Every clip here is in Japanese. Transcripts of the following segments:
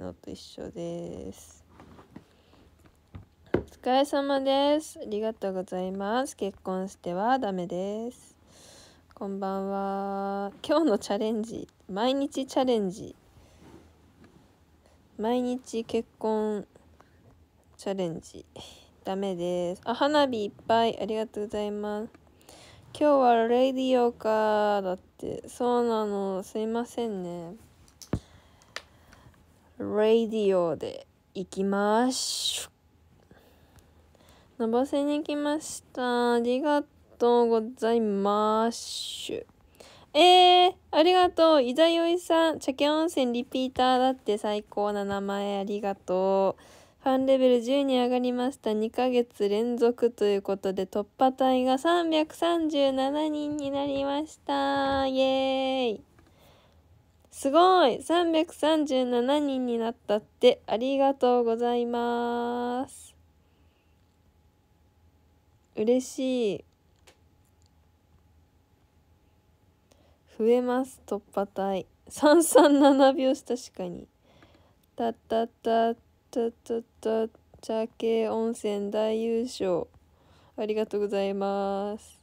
のと一緒です。お疲れ様です。ありがとうございます。結婚してはダメです。こんばんは。今日のチャレンジ、毎日チャレンジ。毎日結婚チャレンジ。ダメです。あ、花火いっぱい。ありがとうございます。今日はレディオかだって。そうなの。すいませんね。レディオで行きましょ。のぼせに来ました。ありがとうございます。えー、ありがとう。伊沢よいさん、茶家温泉リピーターだって最高な名前ありがとう。ファンレベル10に上がりました。2ヶ月連続ということで、突破隊が337人になりました。イエーイすごい !337 人になったってありがとうございます。嬉しい。増えます、突破隊337秒子確かに。たたたたたた茶系温泉大優勝。ありがとうございます。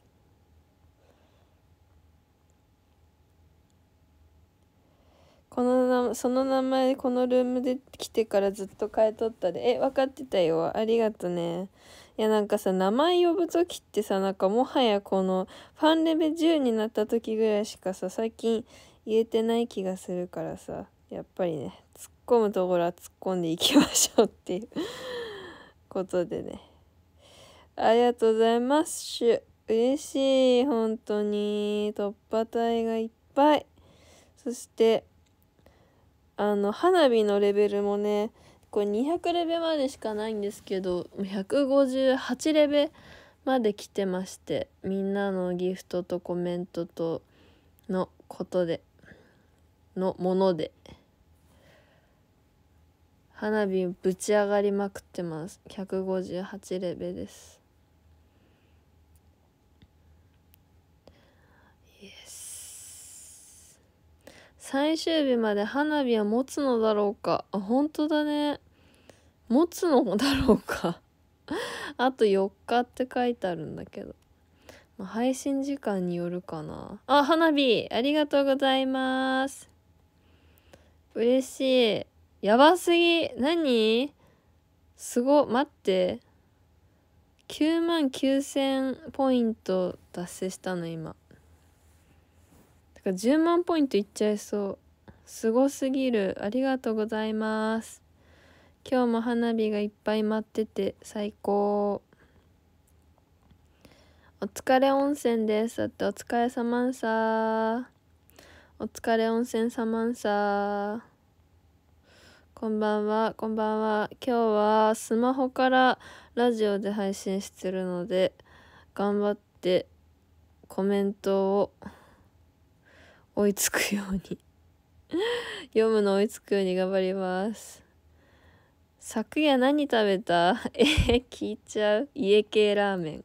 このなその名前このルームで来てからずっと変えとったでえ分かってたよありがとねいやなんかさ名前呼ぶ時ってさなんかもはやこのファンレベ10になった時ぐらいしかさ最近言えてない気がするからさやっぱりね突っ込むところは突っ込んでいきましょうっていうことでねありがとうございますシ嬉しい本当に突破隊がいっぱいそしてあの花火のレベルもねこれ200レベまでしかないんですけど158レベまで来てましてみんなのギフトとコメントとのことでのもので花火ぶち上がりまくってます158レベです最終日まで花火は持つのだろうか。あ、本当だね。持つのだろうか あと4日って書いてあるんだけど。ま配信時間によるかな。あ、花火ありがとうございます。嬉しい。やばすぎ。何すご、待って。9万9000ポイント達成したの今。か10万ポイントいっちゃいそう。すごすぎる。ありがとうございます。今日も花火がいっぱい待ってて最高。お疲れ温泉です。だってお疲れさまんさお疲れ温泉さまんさこんばんは、こんばんは。今日はスマホからラジオで配信してるので、頑張ってコメントを追いつくように 読むの追いつくように頑張ります昨夜何食べた え聞いちゃう家系ラーメン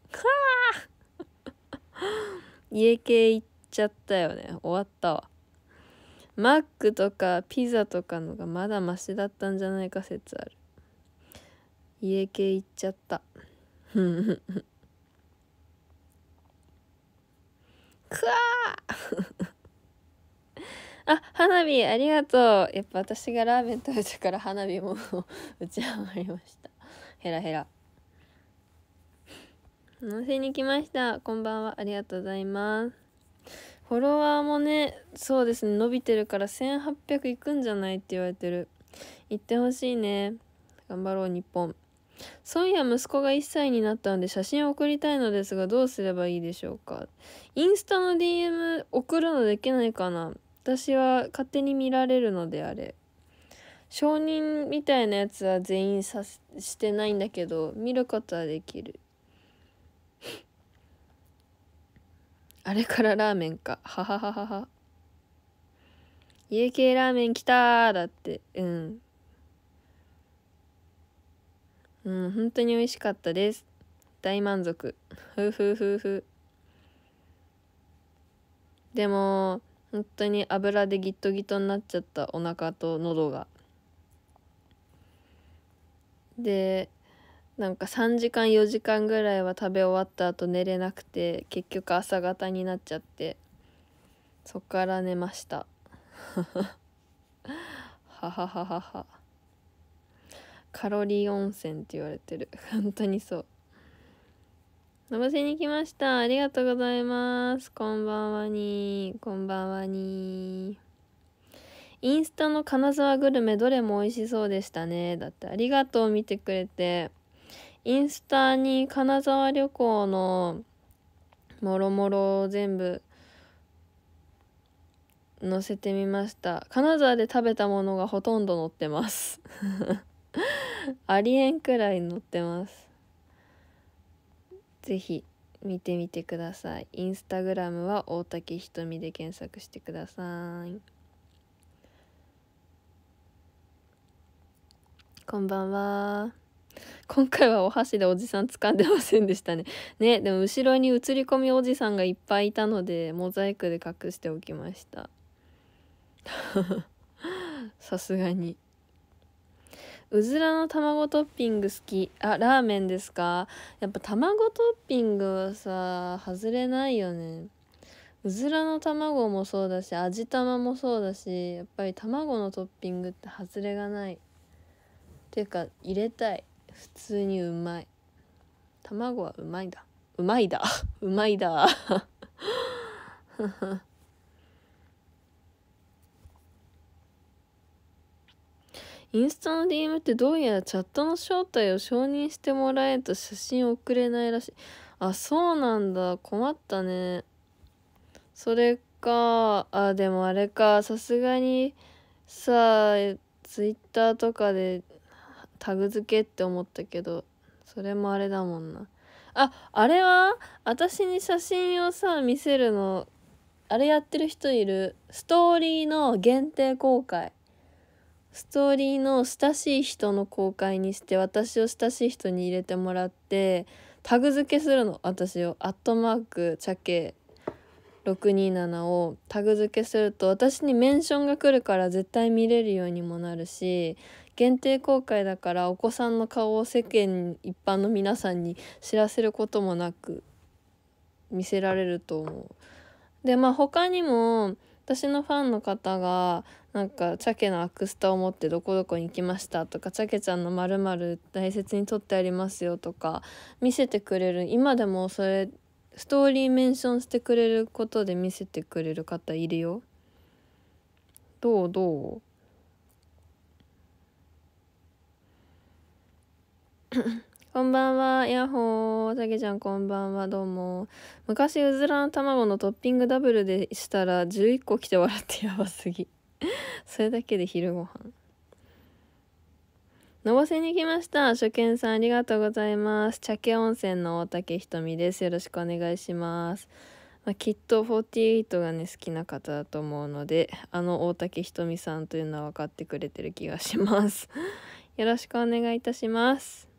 はあ 家系行っちゃったよね終わったわマックとかピザとかのがまだマシだったんじゃないか説ある家系行っちゃったくわあ、花火ありがとう。やっぱ私がラーメン食べてから花火も 打ち上がりました。ヘラヘラ。載せに来ました。こんばんは。ありがとうございます。フォロワーもね、そうですね、伸びてるから1800いくんじゃないって言われてる。行ってほしいね。頑張ろう、日本。そういや息子が1歳になったので写真を送りたいのですがどうすればいいでしょうかインスタの DM 送るのできないかな私は勝手に見られるのであれ承認みたいなやつは全員さしてないんだけど見ることはできるあれからラーメンかははははは家系ラーメンきたーだってうんうん本当に美味しかったです大満足ふふふふでも本当に油でギットギトになっちゃったお腹と喉がでなんか3時間4時間ぐらいは食べ終わった後寝れなくて結局朝方になっちゃってそっから寝ました はははははカロリー温泉って言われてる本当にそうのぼせに来ました。ありがとうございます。こんばんはに、こんばんはに。インスタの金沢グルメどれも美味しそうでしたね。だってありがとう見てくれて。インスタに金沢旅行のもろもろ全部載せてみました。金沢で食べたものがほとんど載ってます ありえんくらい載ってます。ぜひ見てみてくださいインスタグラムは大竹ひとみで検索してくださいこんばんは今回はお箸でおじさん掴んでませんでしたね。ね、でも後ろに映り込みおじさんがいっぱいいたので、モザイクで隠しておきました。さすがに。うずらの卵トッピング好き。あ、ラーメンですかやっぱ卵トッピングはさ、外れないよね。うずらの卵もそうだし、味玉もそうだし、やっぱり卵のトッピングって外れがない。ていうか、入れたい。普通にうまい。卵はうまいだ。うまいだ。うまいだ。インスタの DM ってどうやらチャットの正体を承認してもらえと写真送れないらしい。あ、そうなんだ。困ったね。それか、あ、でもあれか、さすがに、さあ、ツイッターとかでタグ付けって思ったけど、それもあれだもんな。あ、あれは私に写真をさ、見せるの、あれやってる人いる。ストーリーの限定公開。ストーリーの親しい人の公開にして私を親しい人に入れてもらってタグ付けするの私を「アットマーク627」をタグ付けすると私にメンションが来るから絶対見れるようにもなるし限定公開だからお子さんの顔を世間一般の皆さんに知らせることもなく見せられると思う。でまあ他にも私のファンの方がなんか「チャケのアクスタを持ってどこどこに行きました」とか「チャケちゃんのまる大切にとってありますよ」とか見せてくれる今でもそれストーリーメンションしてくれることで見せてくれる方いるよ。どうどうこんばんは、ヤッホー。たけちゃんこんばんは、どうも。昔、うずらの卵のトッピングダブルでしたら、11個来て笑ってやばすぎ。それだけで昼ご飯のぼせに来ました。初見さんありがとうございます。茶家温泉の大竹ひとみです。よろしくお願いします。まあ、きっと48がね、好きな方だと思うので、あの大竹ひとみさんというのは分かってくれてる気がします。よろしくお願いいたします。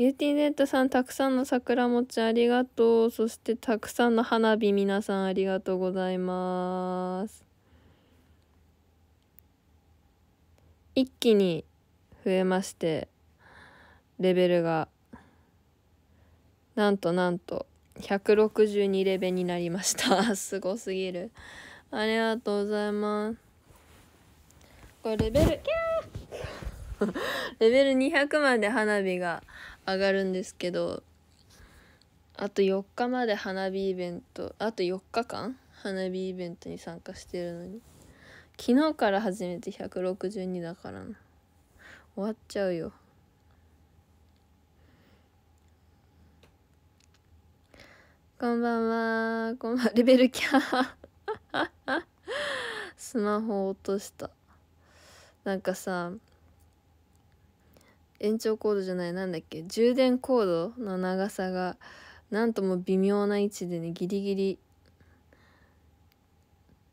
ネットさん、たくさんの桜餅ありがとう。そして、たくさんの花火、皆さんありがとうございます。一気に増えまして、レベルが、なんとなんと、162レベルになりました。すごすぎる。ありがとうございます。これ、レベル、レベル200まで花火が上がるんですけどあと4日まで花火イベントあと4日間花火イベントに参加してるのに昨日から始めて162だからな終わっちゃうよこんばんはこんばんはレベルキャースマホ落としたなんかさ延長コードじゃないなんだっけ充電コードの長さがなんとも微妙な位置でねギリギリ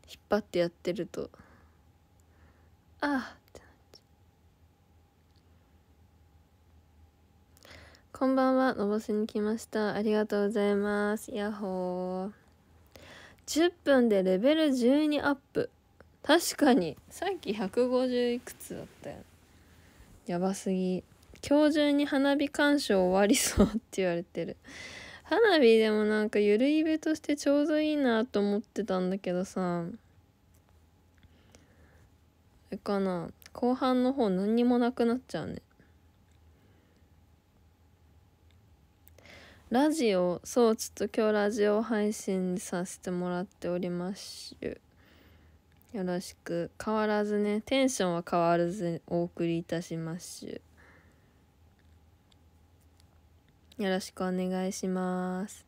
引っ張ってやってるとあってなっちゃうこんばんはのぼせに来ましたありがとうございますヤッホー10分でレベル12アップ確かにさっき150いくつだったよやばすぎ今日中に花火鑑賞終わりそうって言われてる。花火でもなんかゆるいべとしてちょうどいいなと思ってたんだけどさ、あれかな、後半の方何にもなくなっちゃうね。ラジオ、そう、ちょっと今日ラジオ配信させてもらっておりますよろしく。変わらずね、テンションは変わらずお送りいたしますよろしくお願いします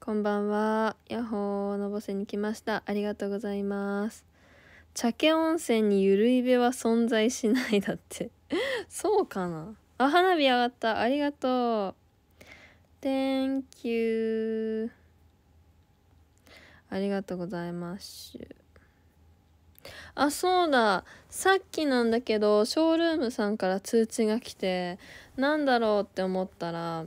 こんばんはヤッホーのぼせに来ましたありがとうございます茶家温泉にゆるいべは存在しないだって そうかなあ花火上がったありがとう Thank you ありがとうございますあそうださっきなんだけどショールームさんから通知が来てなんだろうって思ったら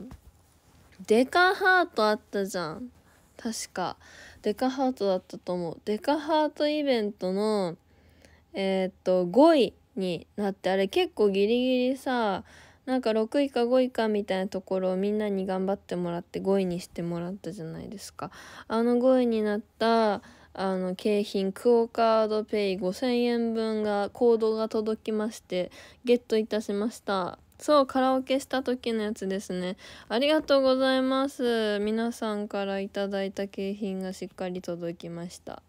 デカハートあったじゃん確かデカハートだったと思うデカハートイベントのえー、っと5位になってあれ結構ギリギリさなんか6位か5位かみたいなところをみんなに頑張ってもらって5位にしてもらったじゃないですかあの5位になったあの景品クオカードペイ5000円分がコードが届きましてゲットいたしましたそうカラオケした時のやつですねありがとうございます皆さんからいただいた景品がしっかり届きました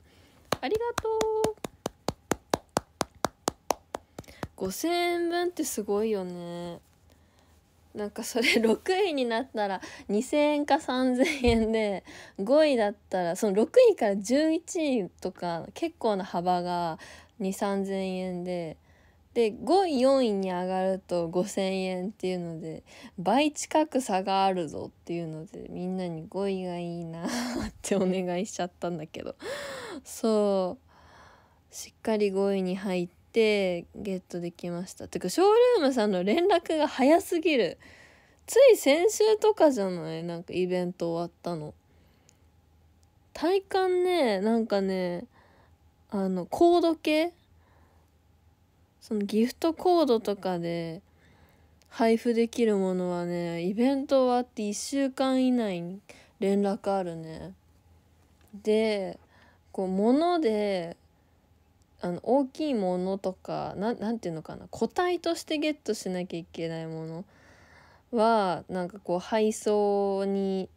ありがとう5000円分ってすごいよねなんかそれ6位になったら2,000円か3,000円で5位だったらその6位から11位とか結構な幅が2,3,000円でで5位4位に上がると5,000円っていうので倍近く差があるぞっていうのでみんなに5位がいいなってお願いしちゃったんだけどそうしっかり5位に入って。てゲットできましたてかショールームさんの連絡が早すぎるつい先週とかじゃないなんかイベント終わったの体感ねなんかねあのコード系そのギフトコードとかで配布できるものはねイベント終わって1週間以内に連絡あるねでこう物であの大きいものとか何て言うのかな個体としてゲットしなきゃいけないものはなんかこう配送に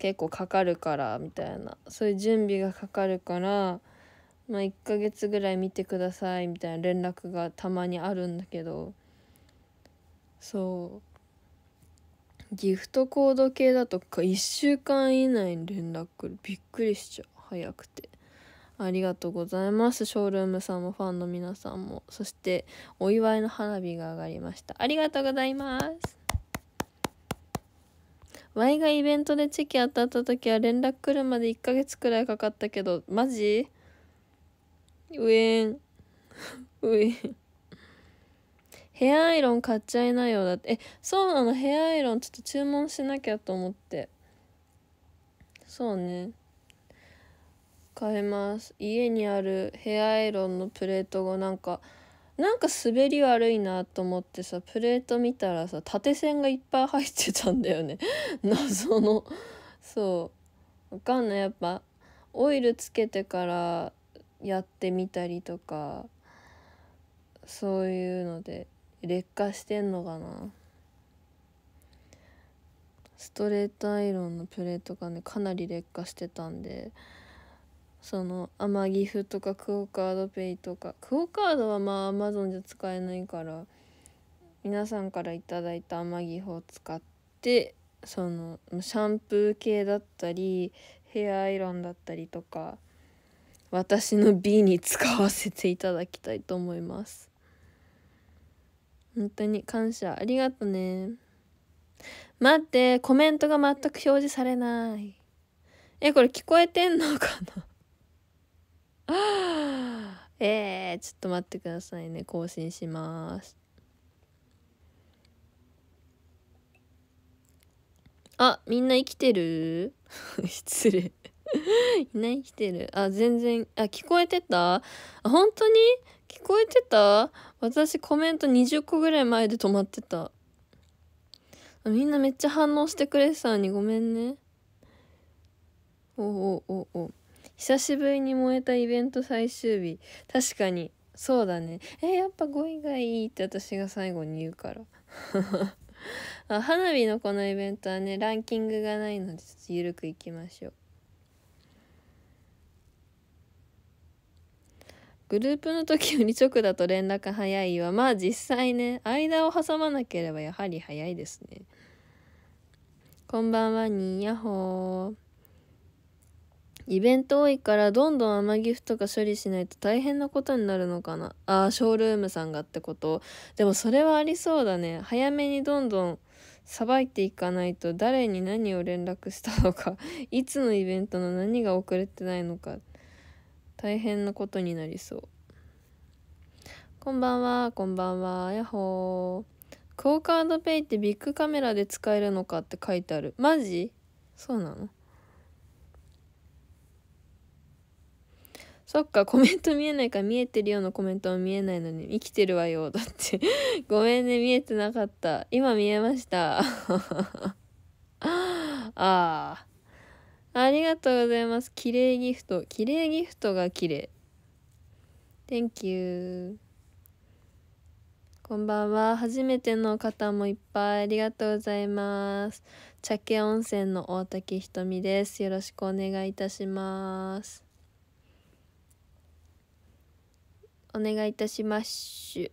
結構かかるからみたいなそういう準備がかかるから、まあ、1ヶ月ぐらい見てくださいみたいな連絡がたまにあるんだけどそうギフトコード系だとか1週間以内に連絡来るびっくりしちゃう早くて。ありがとうございますショールームさんもファンの皆さんもそしてお祝いの花火が上がりましたありがとうございますワイがイベントでチェキ当たった時は連絡来るまで1ヶ月くらいかかったけどマジウえン。ウえン。ヘアアイロン買っちゃいなよだってえそうなのヘアアイロンちょっと注文しなきゃと思ってそうね買えます家にあるヘアアイロンのプレートがなんかなんか滑り悪いなと思ってさプレート見たらさ縦線がいっぱい入ってたんだよね 謎のそうわかんないやっぱオイルつけてからやってみたりとかそういうので劣化してんのかなストレートアイロンのプレートがねかなり劣化してたんでそのアギフとかクオカードペイとかクオカードはまあアマゾンじゃ使えないから皆さんから頂いた天マギフを使ってそのシャンプー系だったりヘアアイロンだったりとか私の美に使わせていただきたいと思います本当に感謝ありがとね待ってコメントが全く表示されないえこれ聞こえてんのかな えー、ちょっと待ってくださいね。更新します。あ、みんな生きてる 失礼 みんな生きてる。あ、全然、あ、聞こえてたあ、本当に聞こえてた私コメント20個ぐらい前で止まってた。みんなめっちゃ反応してくれてたのにごめんね。おおおお。久しぶりに燃えたイベント最終日確かにそうだねえやっぱ5位がいいって私が最後に言うから 花火のこのイベントはねランキングがないのでちょっと緩くいきましょうグループの時より直だと連絡早いはまあ実際ね間を挟まなければやはり早いですねこんばんはにやほーイベント多いからどんどん甘ギフとか処理しないと大変なことになるのかなああショールームさんがってことでもそれはありそうだね早めにどんどんさばいていかないと誰に何を連絡したのか いつのイベントの何が遅れてないのか大変なことになりそうこんばんはこんばんはやっほークオカードペイってビッグカメラで使えるのかって書いてあるマジそうなのそっか、コメント見えないから見えてるようなコメントは見えないのに、生きてるわよ。だって ごめんね、見えてなかった。今見えました。ああ。ありがとうございます。綺麗ギフト。綺麗ギフトが綺麗。Thank you. こんばんは。初めての方もいっぱいありがとうございます。茶家温泉の大滝ひとみです。よろしくお願いいたします。お願いいたします。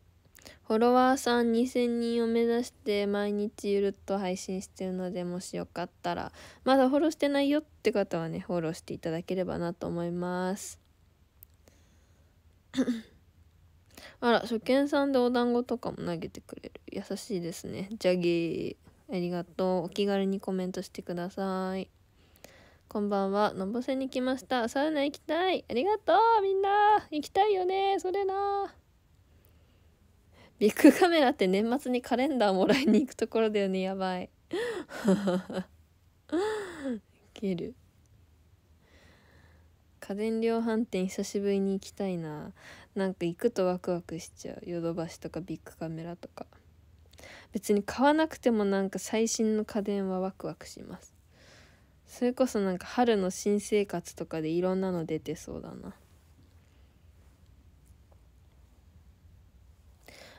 フォロワーさん2000人を目指して毎日ゆるっと配信してるのでもしよかったらまだフォローしてないよって方はねフォローしていただければなと思います あら初見さんでお団子とかも投げてくれる優しいですねジャギーありがとうお気軽にコメントしてくださいこんばんは。のぼせに来ました。サウナ行きたい。ありがとう、みんな。行きたいよね。それな。ビッグカメラって年末にカレンダーもらいに行くところだよね。やばい。ける。家電量販店久しぶりに行きたいな。なんか行くとワクワクしちゃう。ヨドバシとかビッグカメラとか。別に買わなくてもなんか最新の家電はワクワクします。それこそなんか春の新生活とかでいろんなの出てそうだな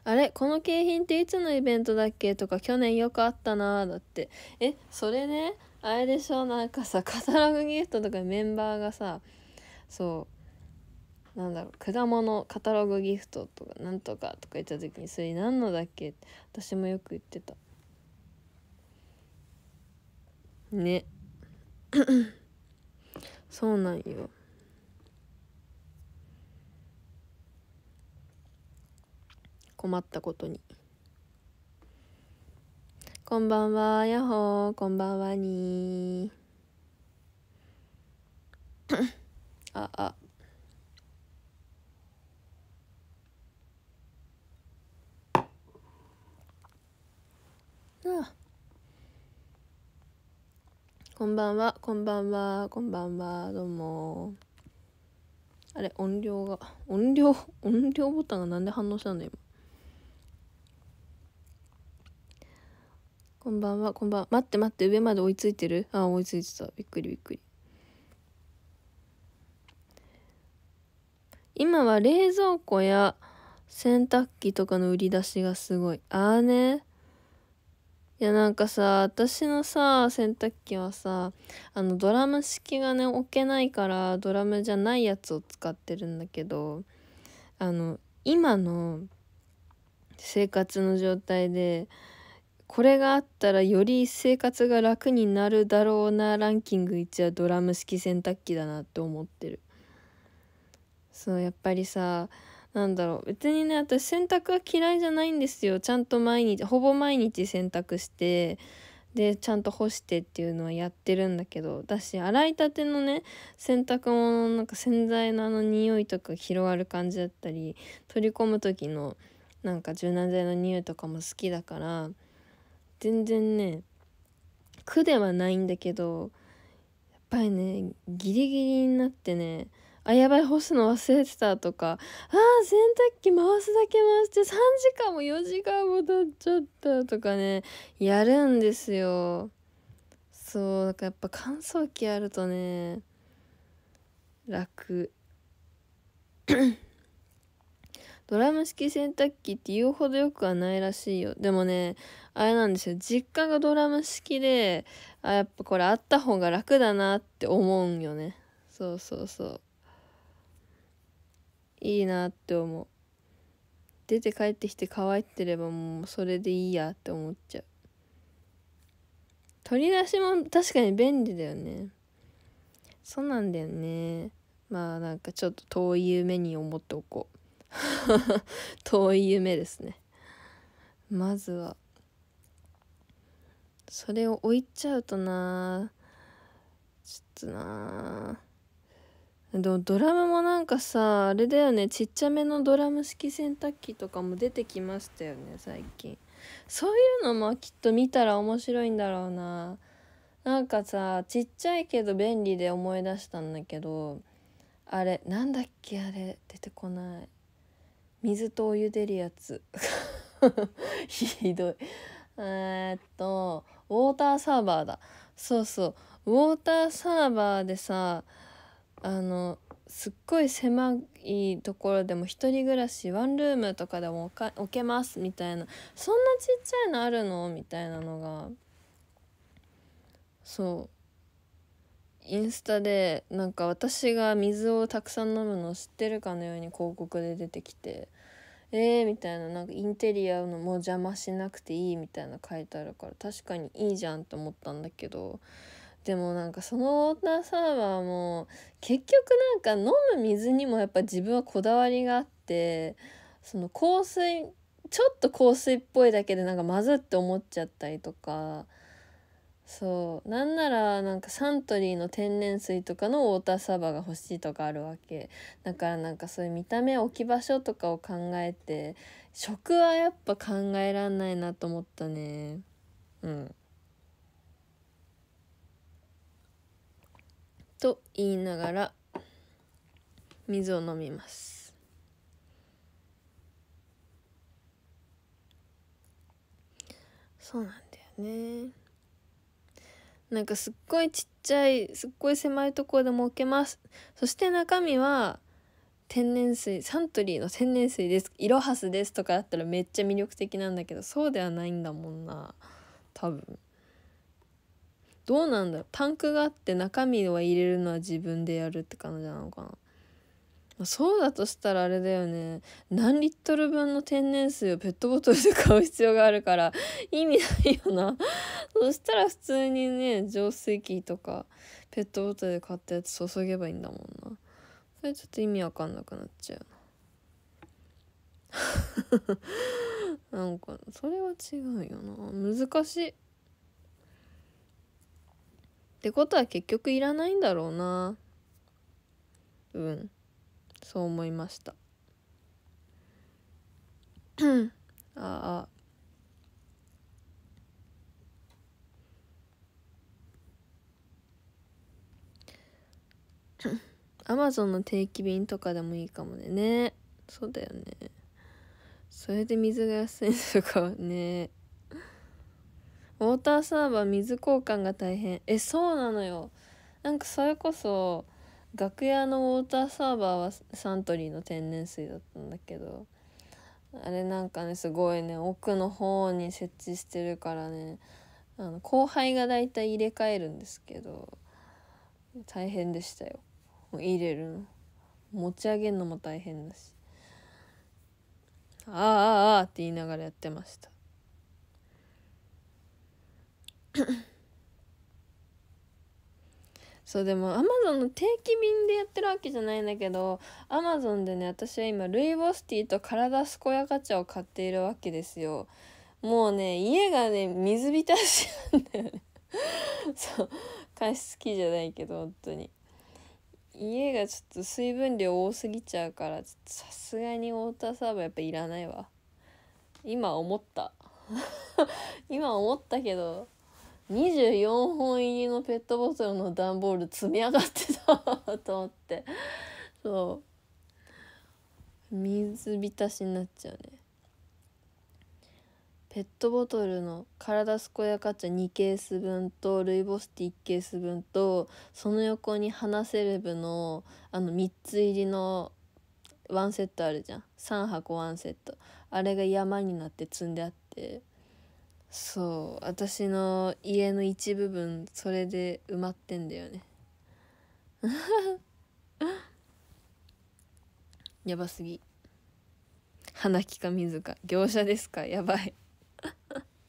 あれこの景品っていつのイベントだっけとか去年よくあったなーだってえそれねあれでしょなんかさ カタログギフトとかメンバーがさそうなんだろう果物カタログギフトとかなんとかとか言った時にそれ何のだっけって私もよく言ってたねっ そうなんよ困ったことにこんばんはやっほーこんばんはに ああああこんばんは、こんばんは、こんばんは、どうも。あれ、音量が、音量、音量ボタンがなんで反応したんだ、今。こんばんは、こんばんは。待って待って、上まで追いついてるあ、追いついてた。びっくりびっくり。今は冷蔵庫や洗濯機とかの売り出しがすごい。ああね。いやなんかさ私のさ洗濯機はさあのドラム式がね置けないからドラムじゃないやつを使ってるんだけどあの今の生活の状態でこれがあったらより生活が楽になるだろうなランキング1はドラム式洗濯機だなって思ってる。そうやっぱりさなんだろう別にね私洗濯は嫌いじゃないんですよちゃんと毎日ほぼ毎日洗濯してでちゃんと干してっていうのはやってるんだけど私洗いたてのね洗濯物のなんか洗剤のあの匂いとか広がる感じだったり取り込む時のなんか柔軟剤の匂いとかも好きだから全然ね苦ではないんだけどやっぱりねギリギリになってねあやばい干すの忘れてたとかああ洗濯機回すだけ回して3時間も4時間も経っちゃったとかねやるんですよそうだからやっぱ乾燥機あるとね楽 ドラム式洗濯機って言うほどよくはないらしいよでもねあれなんですよ実家がドラム式であやっぱこれあった方が楽だなって思うんよねそうそうそういいなって思う出て帰ってきて乾いてればもうそれでいいやって思っちゃう取り出しも確かに便利だよねそうなんだよねまあなんかちょっと遠い夢に思っておこう 遠い夢ですねまずはそれを置いちゃうとなちょっとなでもドラムもなんかさあれだよねちっちゃめのドラム式洗濯機とかも出てきましたよね最近そういうのもきっと見たら面白いんだろうななんかさちっちゃいけど便利で思い出したんだけどあれなんだっけあれ出てこない水とお湯出るやつ ひどいえー、っとウォーターサーバーだそうそうウォーターサーバーでさあのすっごい狭いところでも1人暮らしワンルームとかでも置けますみたいなそんなちっちゃいのあるのみたいなのがそうインスタでなんか私が水をたくさん飲むのを知ってるかのように広告で出てきてえーみたいななんかインテリアのも邪魔しなくていいみたいな書いてあるから確かにいいじゃんと思ったんだけどでもなんかそのウォーターサーバーも結局なんか飲む水にもやっぱ自分はこだわりがあってその香水ちょっと香水っぽいだけでなんかまずって思っちゃったりとかそうなんならなんかサントリーの天然水とかのウォーターサーバーが欲しいとかあるわけだからなんかそういう見た目置き場所とかを考えて食はやっぱ考えらんないなと思ったねうん。と言いながら水を飲みます。そうなんだよね。なんかすっごいちっちゃいすっごい狭いところでも置けます。そして中身は天然水サントリーの天然水ですいろはすですとかだったらめっちゃ魅力的なんだけどそうではないんだもんな多分。どうなんだろうタンクがあって中身は入れるのは自分でやるって感じなのかなそうだとしたらあれだよね何リットル分の天然水をペットボトルで買う必要があるから意味ないよなそしたら普通にね浄水器とかペットボトルで買ったやつ注げばいいんだもんなそれちょっと意味わかんなくなっちゃう なんかそれは違うよな難しいってことは結局いらないんだろうなうんそう思いました ああアマゾンの定期便とかでもいいかもね。ねそうだよね。それで水が安いとかね。ウォーターサーバー水交換が大変えそうなのよなんかそれこそ楽屋のウォーターサーバーはサントリーの天然水だったんだけどあれなんかねすごいね奥の方に設置してるからねあの後輩が大体入れ替えるんですけど大変でしたよ入れるの持ち上げるのも大変だしあああああって言いながらやってました そうでもアマゾンの定期便でやってるわけじゃないんだけどアマゾンでね私は今ルイボスティーと体健やか茶を買っているわけですよもうね家がね水浸しなんだよね そう加湿器じゃないけど本当に家がちょっと水分量多すぎちゃうからさすがにウォーターサーバーやっぱいらないわ今思った 今思ったけど24本入りのペットボトルの段ボール積み上がってたと思ってそう水浸しになっちゃうねペットボトルの体健やかゃ」2ケース分とルイボスティー1ケース分とその横に花セレブのあの3つ入りのワンセットあるじゃん3箱ワンセットあれが山になって積んであってそう私の家の一部分それで埋まってんだよね やばすぎ花木か水か業者ですかやばい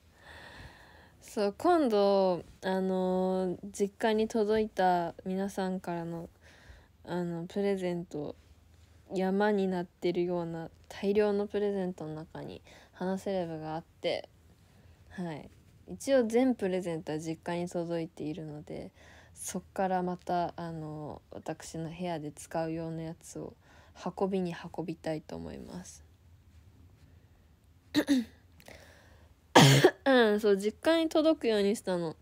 そう今度あのー、実家に届いた皆さんからのあのプレゼント山になってるような大量のプレゼントの中に話せればがあってはい一応全プレゼントは実家に届いているのでそっからまたあの私の部屋で使うようなやつを運びに運びたいと思いますうんそう実家に届くようにしたの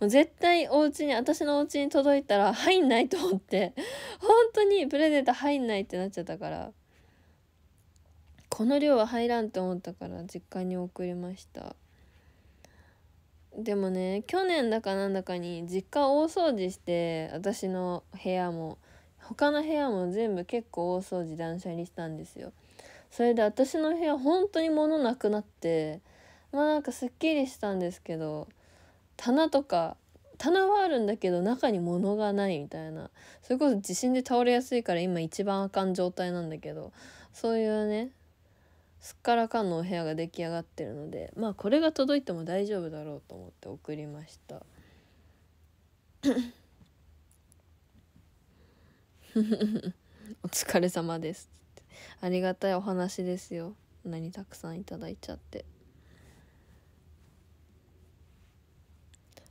もう絶対お家に私のお家に届いたら入んないと思って本当にプレゼント入んないってなっちゃったからこの量は入らんと思ったから実家に送りましたでもね去年だかなんだかに実家大掃除して私の部屋も他の部屋も全部結構大掃除断捨離したんですよそれで私の部屋本当に物なくなってまあなんかすっきりしたんですけど棚とか棚はあるんだけど中に物がないみたいなそれこそ地震で倒れやすいから今一番あかん状態なんだけどそういうねすっからかんのお部屋が出来上がってるのでまあこれが届いても大丈夫だろうと思って送りました お疲れ様ですありがたいお話ですよ何たくさんいただいちゃって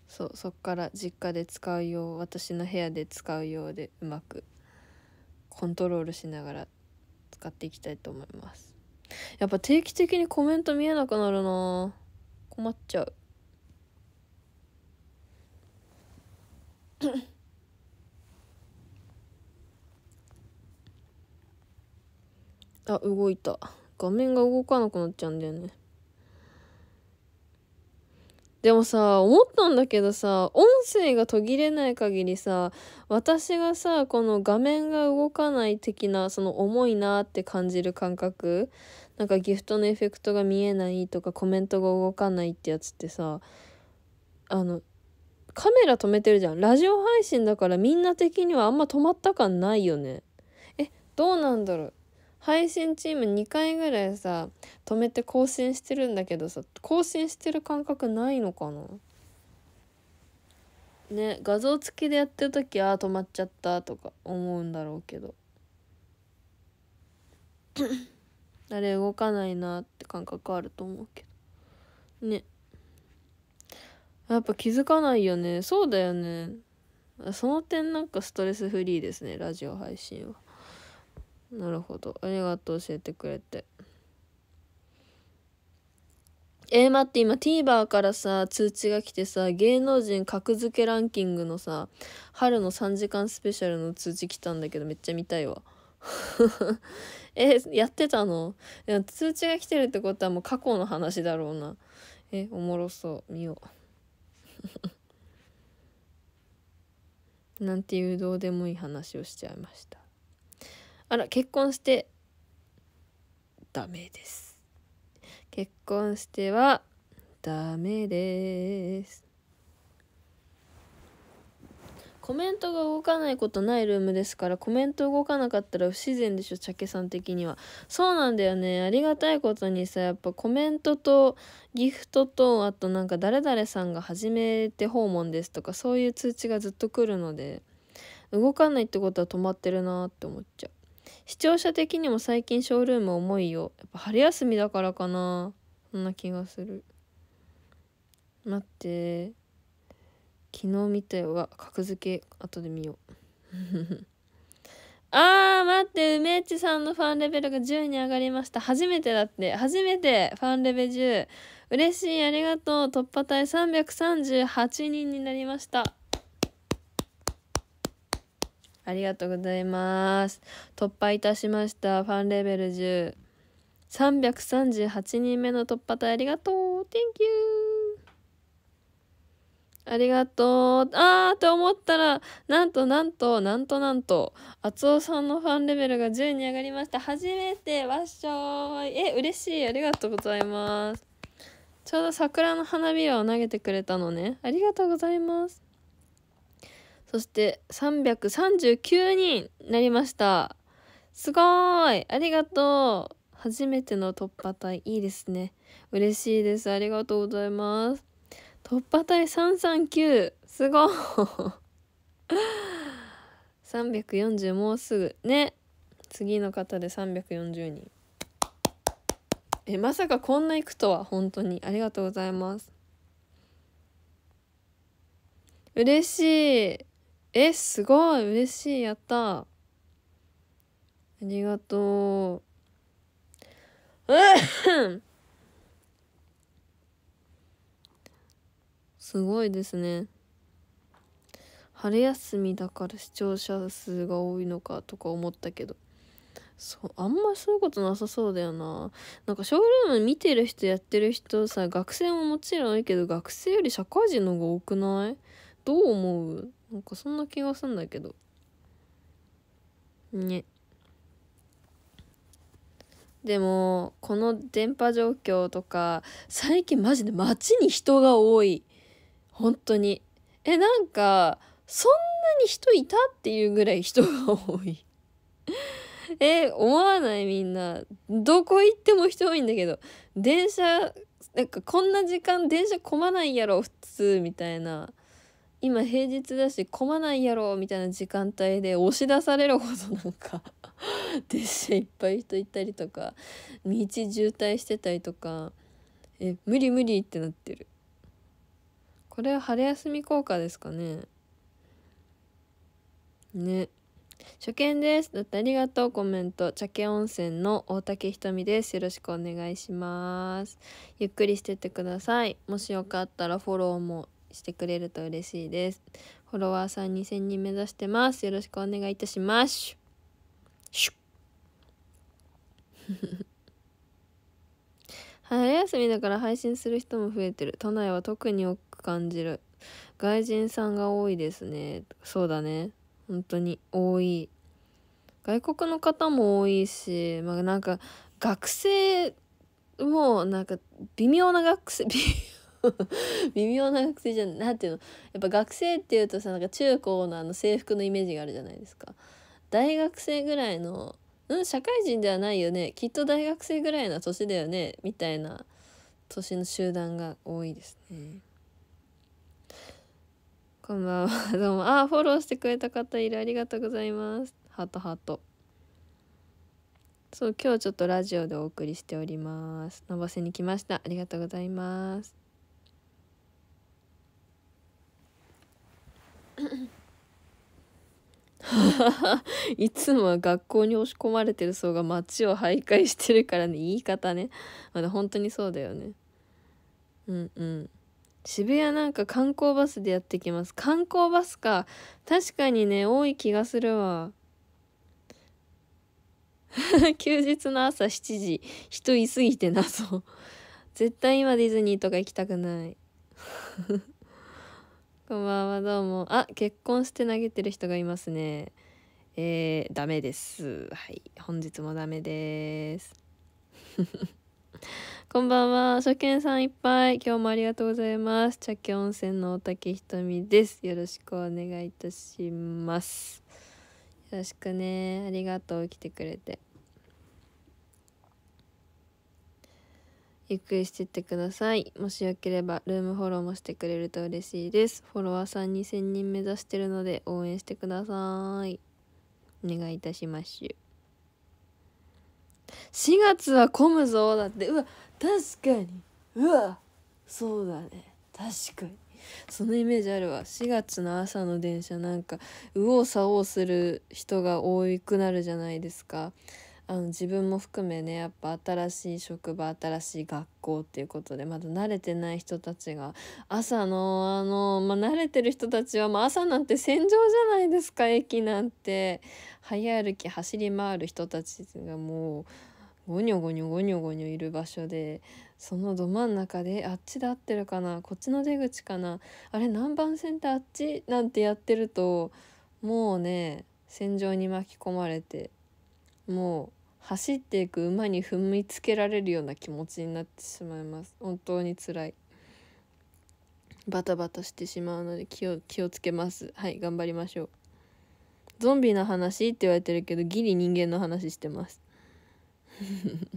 そうそっから実家で使うよう私の部屋で使うようでうまくコントロールしながら使っていきたいと思いますやっぱ定期的にコメント見えなくなるな困っちゃう あ動いた画面が動かなくなっちゃうんだよねでもさ、思ったんだけどさ、音声が途切れない限りさ、私がさ、この画面が動かない的な、その重いなって感じる感覚、なんかギフトのエフェクトが見えないとかコメントが動かないってやつってさ、あの、カメラ止めてるじゃん。ラジオ配信だからみんな的にはあんま止まった感ないよね。え、どうなんだろう。配信チーム2回ぐらいさ止めて更新してるんだけどさ更新してる感覚ないのかなね画像付きでやってる時ああ止まっちゃったとか思うんだろうけど あれ動かないなって感覚あると思うけどねやっぱ気づかないよねそうだよねその点なんかストレスフリーですねラジオ配信は。なるほどありがとう教えてくれてえー、待って今 TVer からさ通知が来てさ芸能人格付けランキングのさ春の3時間スペシャルの通知来たんだけどめっちゃ見たいわ えやってたのいや通知が来てるってことはもう過去の話だろうなえおもろそう見よう なんていうどうでもいい話をしちゃいましたあら結婚してダメです結婚してはダメですコメントが動かないことないルームですからコメント動かなかったら不自然でしょ茶家さん的にはそうなんだよねありがたいことにさやっぱコメントとギフトとあとなんか誰々さんが初めて訪問ですとかそういう通知がずっと来るので動かないってことは止まってるなって思っちゃう視聴者的にも最近ショールーム重いよやっぱ春休みだからかなそんな気がする待って昨日見たよ格付け後で見よう あー待って梅地さんのファンレベルが10に上がりました初めてだって初めてファンレベ10嬉しいありがとう突破隊338人になりましたありがとうございます。突破いたしました。ファンレベル10。338人目の突破隊ありがとう !Thank you! ありがとうあーて思ったら、なんとなんと、なんとなんと、つおさんのファンレベルが10に上がりました。初めてわっしょーいえ、嬉しいありがとうございます。ちょうど桜の花びらを投げてくれたのね。ありがとうございます。そして339人になりました。すごーいありがとう初めての突破隊いいですね。嬉しいです。ありがとうございます。突破隊339すごい340 もうすぐね次の方で340人えまさかこんな行くとは本当にありがとうございます嬉しいえ、すごい嬉しいやったありがとう。うんすごいですね。春休みだから視聴者数が多いのかとか思ったけど。そうあんまそういうことなさそうだよななんかショールーム見てる人やってる人さ学生ももちろんいいけど学生より社会人の方が多くないどう思うなんかそんな気がすんだけどねでもこの電波状況とか最近マジで街に人が多い本当にえなんかそんなに人いたっていうぐらい人が多いえ思わないみんなどこ行っても人多いんだけど電車なんかこんな時間電車混まないやろ普通みたいな今平日だし混まないやろみたいな時間帯で押し出されるほどなんか列 車いっぱい人いたりとか道渋滞してたりとかえ無理無理ってなってるこれは春休み効果ですかねね初見ですだってありがとうコメント茶家温泉の大竹ひとみですよろしくお願いしますゆっくりしてってくださいもしよかったらフォローもしてくれると嬉しいです。フォロワーさん2000人目指してます。よろしくお願いいたします。シュ 春休みだから配信する人も増えてる。都内は特に多く感じる。外人さんが多いですね。そうだね。本当に多い。外国の方も多いし、まあなんか学生もなんか微妙な学生、微妙 微妙な学生じゃなんていうのやっぱ学生っていうとさなんか中高のあの制服のイメージがあるじゃないですか大学生ぐらいのうん社会人ではないよねきっと大学生ぐらいの年だよねみたいな年の集団が多いですねこんばんは どうもああフォローしてくれた方いるありがとうございますハートハートそう今日ちょっとラジオでお送りしておりますのばせに来ましたありがとうございます いつもは学校に押し込まれてる層が街を徘徊してるからね言い方ね、まだ本当にそうだよねうんうん渋谷なんか観光バスでやってきます観光バスか確かにね多い気がするわ 休日の朝7時人いすぎてなそう絶対今ディズニーとか行きたくないこんばんは、どうも。あ、結婚して投げてる人がいますね。えー、ダメです。はい。本日もダメです。こんばんは。初見さんいっぱい。今日もありがとうございます。茶器温泉の大竹ひとみです。よろしくお願いいたします。よろしくね。ありがとう。来てくれて。ゆっくりしてってください。もしよければ、ルームフォローもしてくれると嬉しいです。フォロワーさん2000人目指してるので、応援してください。お願いいたします。4月は混むぞだって、うわ、確かに。うわ、そうだね。確かに。そのイメージあるわ4月の朝の電車なんか右往左往する人が多くなるじゃないですかあの自分も含めねやっぱ新しい職場新しい学校っていうことでまだ慣れてない人たちが朝のあの、まあ、慣れてる人たちは、まあ、朝なんて戦場じゃないですか駅なんて早歩き走り回る人たちがもう。ゴニョゴニョゴニョゴニョいる場所でそのど真ん中であっちで合ってるかなこっちの出口かなあれ何番線ってあっちなんてやってるともうね戦場に巻き込まれてもう走っていく馬に踏みつけられるような気持ちになってしまいます本当につらいバタバタしてしまうので気を気をつけますはい頑張りましょうゾンビの話って言われてるけどギリ人間の話してます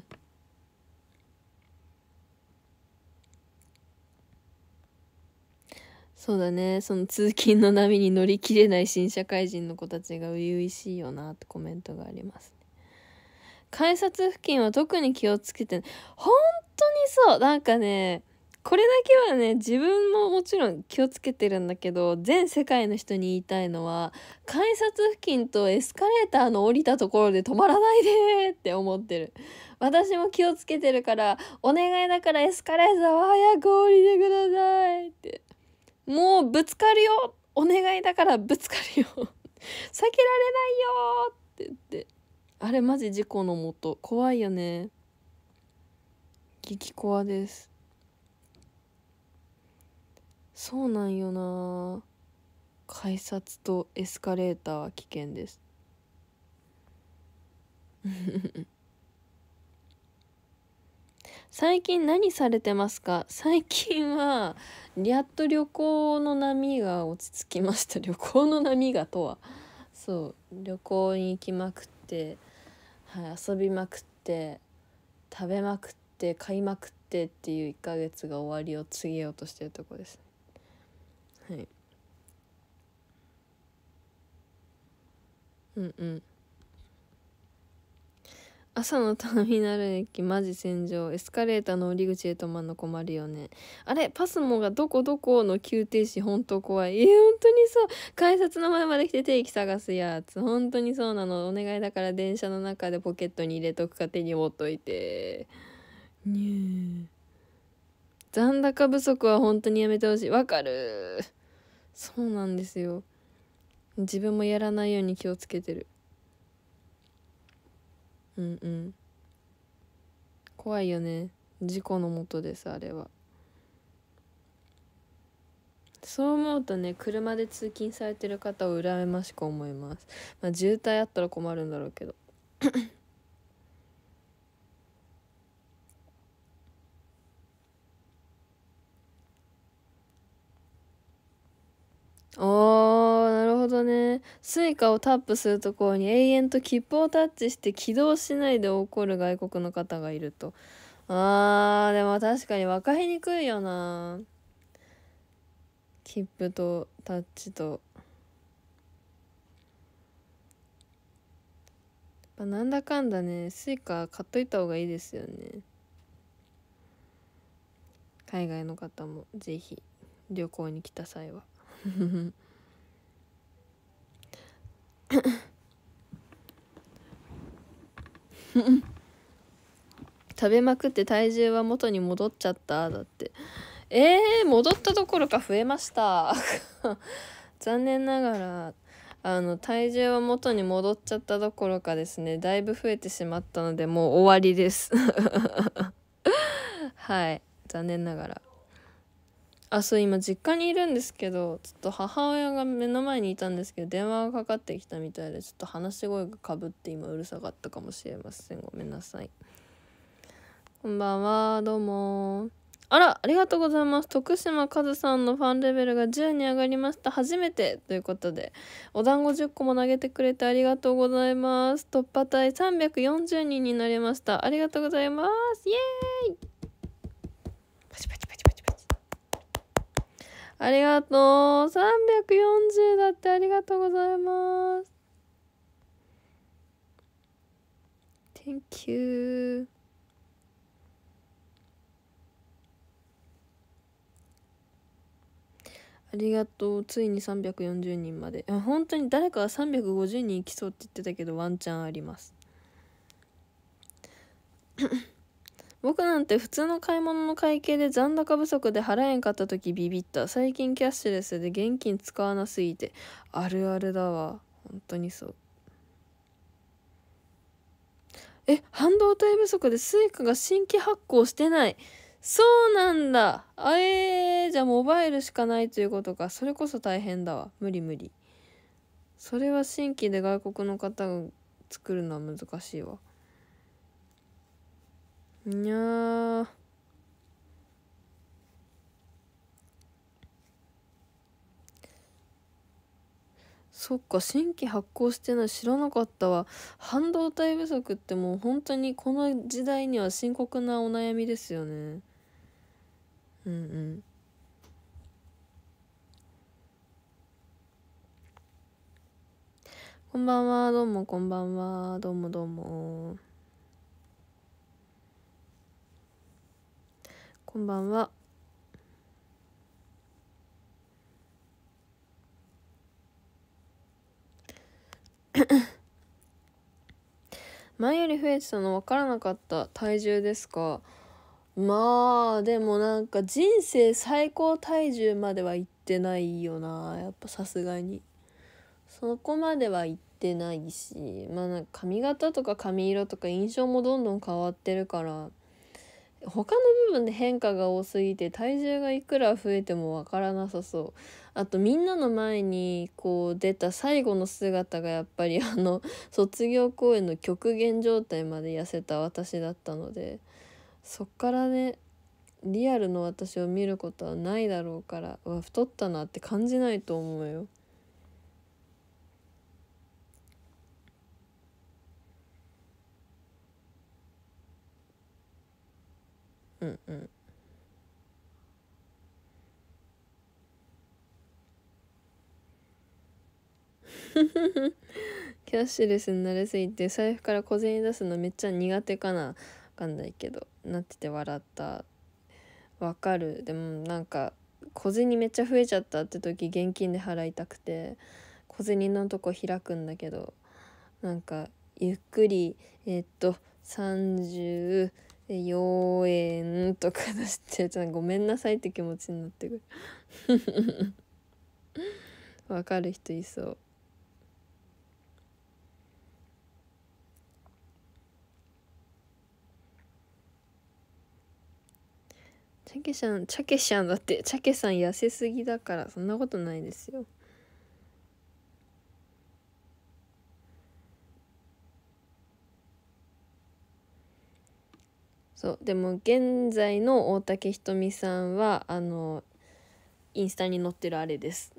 そうだねその通勤の波に乗り切れない新社会人の子たちが初々しいよなってコメントがあります改札付近は特に気をつけて、本当にそうなんかね、これだけはね、自分ももちろん気をつけてるんだけど、全世界の人に言いたいのは、改札付近とエスカレーターの降りたところで止まらないでって思ってる。私も気をつけてるから、お願いだからエスカレーターは早く降りてくださいって。もうぶつかるよお願いだからぶつかるよ 避けられないよって言って。あれマジ事故のもと怖いよね激怖ですそうなんよな改札とエスカレーターは危険です 最近何されてますか最近はやっと旅行の波が落ち着きました旅行の波がとはそう旅行に行きまくってはい、遊びまくって食べまくって買いまくってっていう1ヶ月が終わりを告げようとしてるとこです、ね、はいうんうん朝のターミナル駅マジ戦場エスカレーターの降り口へとまんの困るよねあれパスモがどこどこの急停止ほんと怖いえ本当にそう改札の前まで来て定期探すやつ本当にそうなのお願いだから電車の中でポケットに入れとくか手に持っといてにゅ残高不足は本当にやめてほしいわかるそうなんですよ自分もやらないように気をつけてるうんうん怖いよね事故のもとですあれはそう思うとね車で通勤されてる方を羨ましく思いますまあ渋滞あったら困るんだろうけどおー、なるほどね。スイカをタップするところに永遠と切符をタッチして起動しないで怒る外国の方がいると。あー、でも確かに分かりにくいよな。切符とタッチと。やっぱなんだかんだね、スイカ買っといた方がいいですよね。海外の方もぜひ旅行に来た際は。食べまくって体重は元に戻っちゃっただってえー、戻ったどころか増えました 残念ながらあの体重は元に戻っちゃったどころかですねだいぶ増えてしまったのでもう終わりです はい残念ながらあそう今実家にいるんですけどちょっと母親が目の前にいたんですけど電話がかかってきたみたいでちょっと話し声がかぶって今うるさかったかもしれませんごめんなさいこんばんはどうもあらありがとうございます徳島和さんのファンレベルが10に上がりました初めてということでお団子10個も投げてくれてありがとうございます突破隊340人になりましたありがとうございますイエーイありがとう。340だってありがとうございます。Thank you. ありがとう。ついに340人まで。本当に誰かが350人いきそうって言ってたけど、ワンチャンあります。僕なんて普通の買い物の会計で残高不足で払えんかった時ビビった最近キャッシュレスで現金使わなすぎてあるあるだわ本当にそうえ半導体不足で suica が新規発行してないそうなんだあえー、じゃあモバイルしかないということかそれこそ大変だわ無理無理それは新規で外国の方が作るのは難しいわにゃーそっか新規発行してない知らなかったわ半導体不足ってもう本当にこの時代には深刻なお悩みですよねうんうんこんばんは、どうもこんばんは、どうもどうも。こんばんは。前より増えてたの分からなかった体重ですかまあでもなんか人生最高体重まではいってないよなやっぱさすがにそこまではいってないしまあなんか髪型とか髪色とか印象もどんどん変わってるから他の部分で変化が多すぎて体重がいくら増えてもわからなさそうあとみんなの前にこう出た最後の姿がやっぱりあの 卒業公演の極限状態まで痩せた私だったのでそっからねリアルの私を見ることはないだろうからうわ太ったなって感じないと思うよ。うんうん キャッシュレスになれすぎて財布から小銭出すのめっちゃ苦手かなわかんないけどなってて笑ったわかるでもなんか小銭めっちゃ増えちゃったって時現金で払いたくて小銭のとこ開くんだけどなんかゆっくりえー、っと30で妖艶とか出してちょっとごめんなさいって気持ちになってくる わかる人いそうチャケシャンチャケシャンだってチャケさん痩せすぎだからそんなことないですよそうでも現在の大竹ひとみさんはあのインスタに載ってるあれです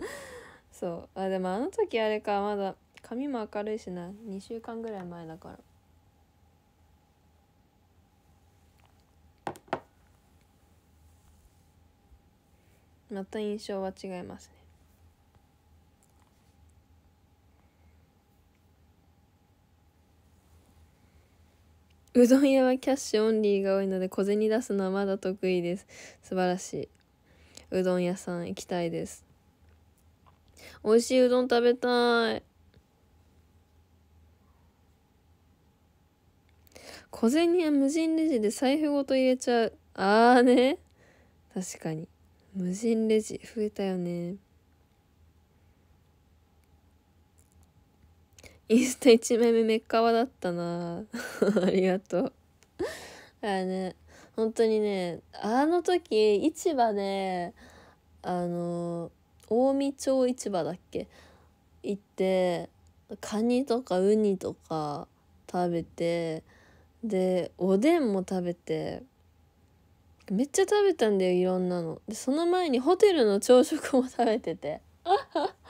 そうあでもあの時あれかまだ髪も明るいしな2週間ぐらい前だからまた印象は違いますうどん屋はキャッシュオンリーが多いので小銭出すのはまだ得意です素晴らしいうどん屋さん行きたいです美味しいうどん食べたい小銭は無人レジで財布ごと入れちゃうああね確かに無人レジ増えたよねインスタ1枚目めっかわだったな ありがとうあね本当にねあの時市場ねあの近江町市場だっけ行ってカニとかウニとか食べてでおでんも食べてめっちゃ食べたんだよいろんなのでその前にホテルの朝食も食べてて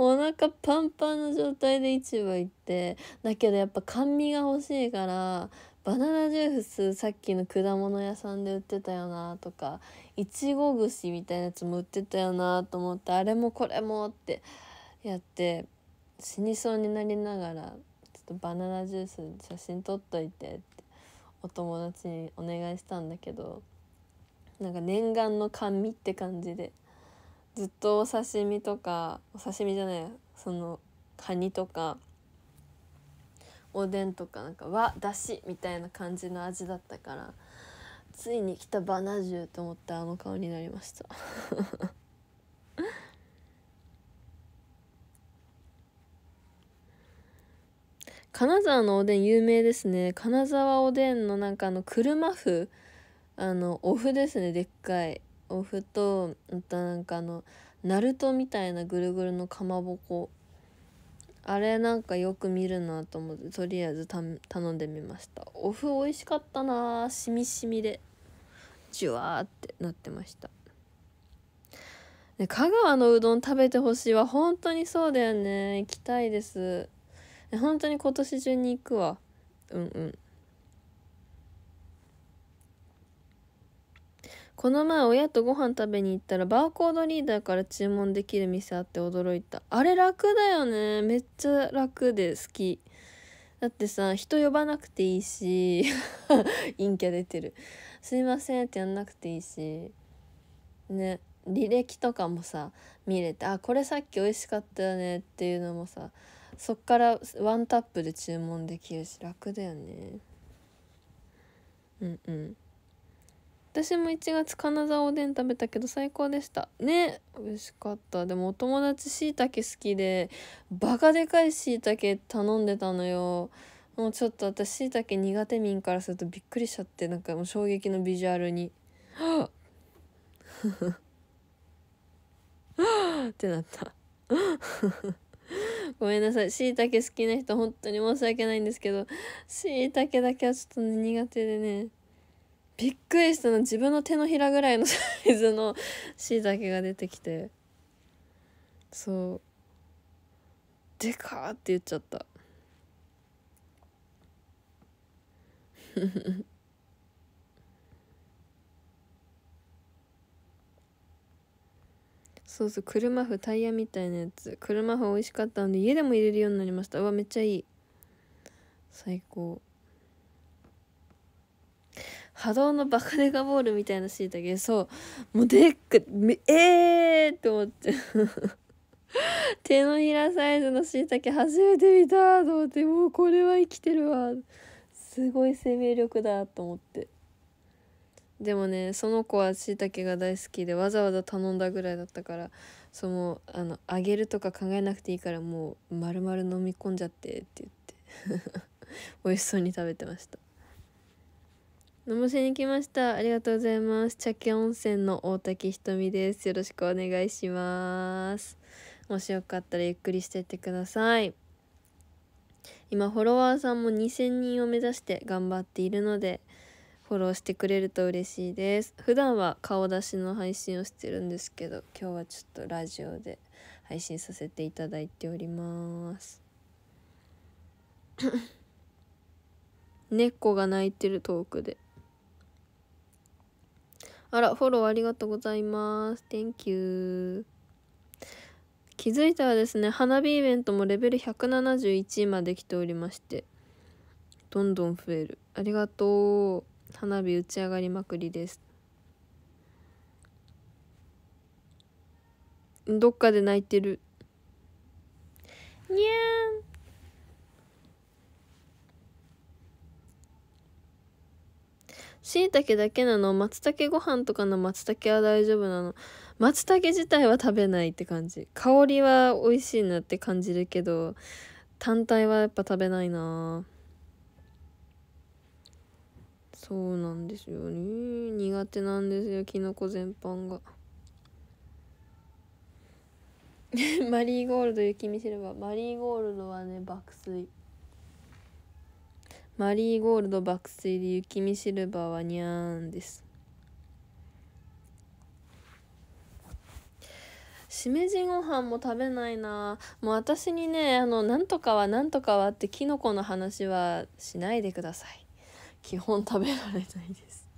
お腹パンパンの状態で市場行ってだけどやっぱ甘味が欲しいからバナナジュースさっきの果物屋さんで売ってたよなとかいちご串みたいなやつも売ってたよなと思ってあれもこれもってやって死にそうになりながらちょっとバナナジュース写真撮っといてってお友達にお願いしたんだけどなんか念願の甘味って感じで。ずっとお刺身とかお刺身じゃないそのカニとかおでんとかなんか和だしみたいな感じの味だったからついに来たバナジューと思ってあの顔になりました 金沢のおでん有名ですね金沢おでんのなんかあの車麩あのお麩ですねでっかいお麩とあとなんかあのナルトみたいなぐるぐるのかまぼこあれなんかよく見るなと思ってとりあえずた頼んでみましたお麩美味しかったなしみしみでジュワーってなってましたね、香川のうどん食べてほしいは本当にそうだよね行きたいです本当に今年中に行くわうんうんこの前親とご飯食べに行ったらバーコードリーダーから注文できる店あって驚いた。あれ楽だよね。めっちゃ楽で好き。だってさ、人呼ばなくていいし、陰キャ出てる。すいませんってやんなくていいし。ね。履歴とかもさ、見れて、あ、これさっき美味しかったよねっていうのもさ、そっからワンタップで注文できるし楽だよね。うんうん。私も1月金沢おでん食べたけど最高でしたね美味しかったでもお友達しいたけ好きでバカでかいしいたけ頼んでたのよもうちょっと私しいたけ苦手民からするとびっくりしちゃってなんかもう衝撃のビジュアルにはあ ってなった ごめんなさい。しいたけ好きな人、本当に申し訳ないんですけど、しいたけだけはちょっと、苦手でね。びっくりしたの自分の手のひらぐらいのサイズのしいたけが出てきてそう「でか!」って言っちゃった そうそう車麩タイヤみたいなやつ車麩美味しかったんで家でも入れるようになりましたうわめっちゃいい最高波動のバカデカボールみたいなしいたけそうもうでっかええー、って思って 手のひらサイズのしいたけ初めて見たと思ってもうこれは生きてるわすごい生命力だと思ってでもねその子はしいたけが大好きでわざわざ頼んだぐらいだったからそのあの揚げるとか考えなくていいからもう丸々飲み込んじゃってって言って 美味しそうに食べてましたのもせに来ました。ありがとうございます。茶家温泉の大滝ひとみです。よろしくお願いします。もしよかったらゆっくりしてってください。今、フォロワーさんも2000人を目指して頑張っているので、フォローしてくれると嬉しいです。普段は顔出しの配信をしてるんですけど、今日はちょっとラジオで配信させていただいております。猫が鳴いてる遠くで。あら、フォローありがとうございます。Thank you. 気づいたらですね、花火イベントもレベル171まで来ておりまして、どんどん増える。ありがとう。花火打ち上がりまくりです。どっかで泣いてる。にゃーん。椎茸だけなの松茸ご飯とかの松茸は大丈夫なの松茸自体は食べないって感じ香りは美味しいなって感じるけど単体はやっぱ食べないなそうなんですよね苦手なんですよきのこ全般が マリーゴールド雪見せればマリーゴールドはね爆睡マリーゴールド爆睡で雪見シルバーはにゃーんですしめじご飯も食べないなもう私にねあのなんとかはなんとかはってきのこの話はしないでください基本食べられないです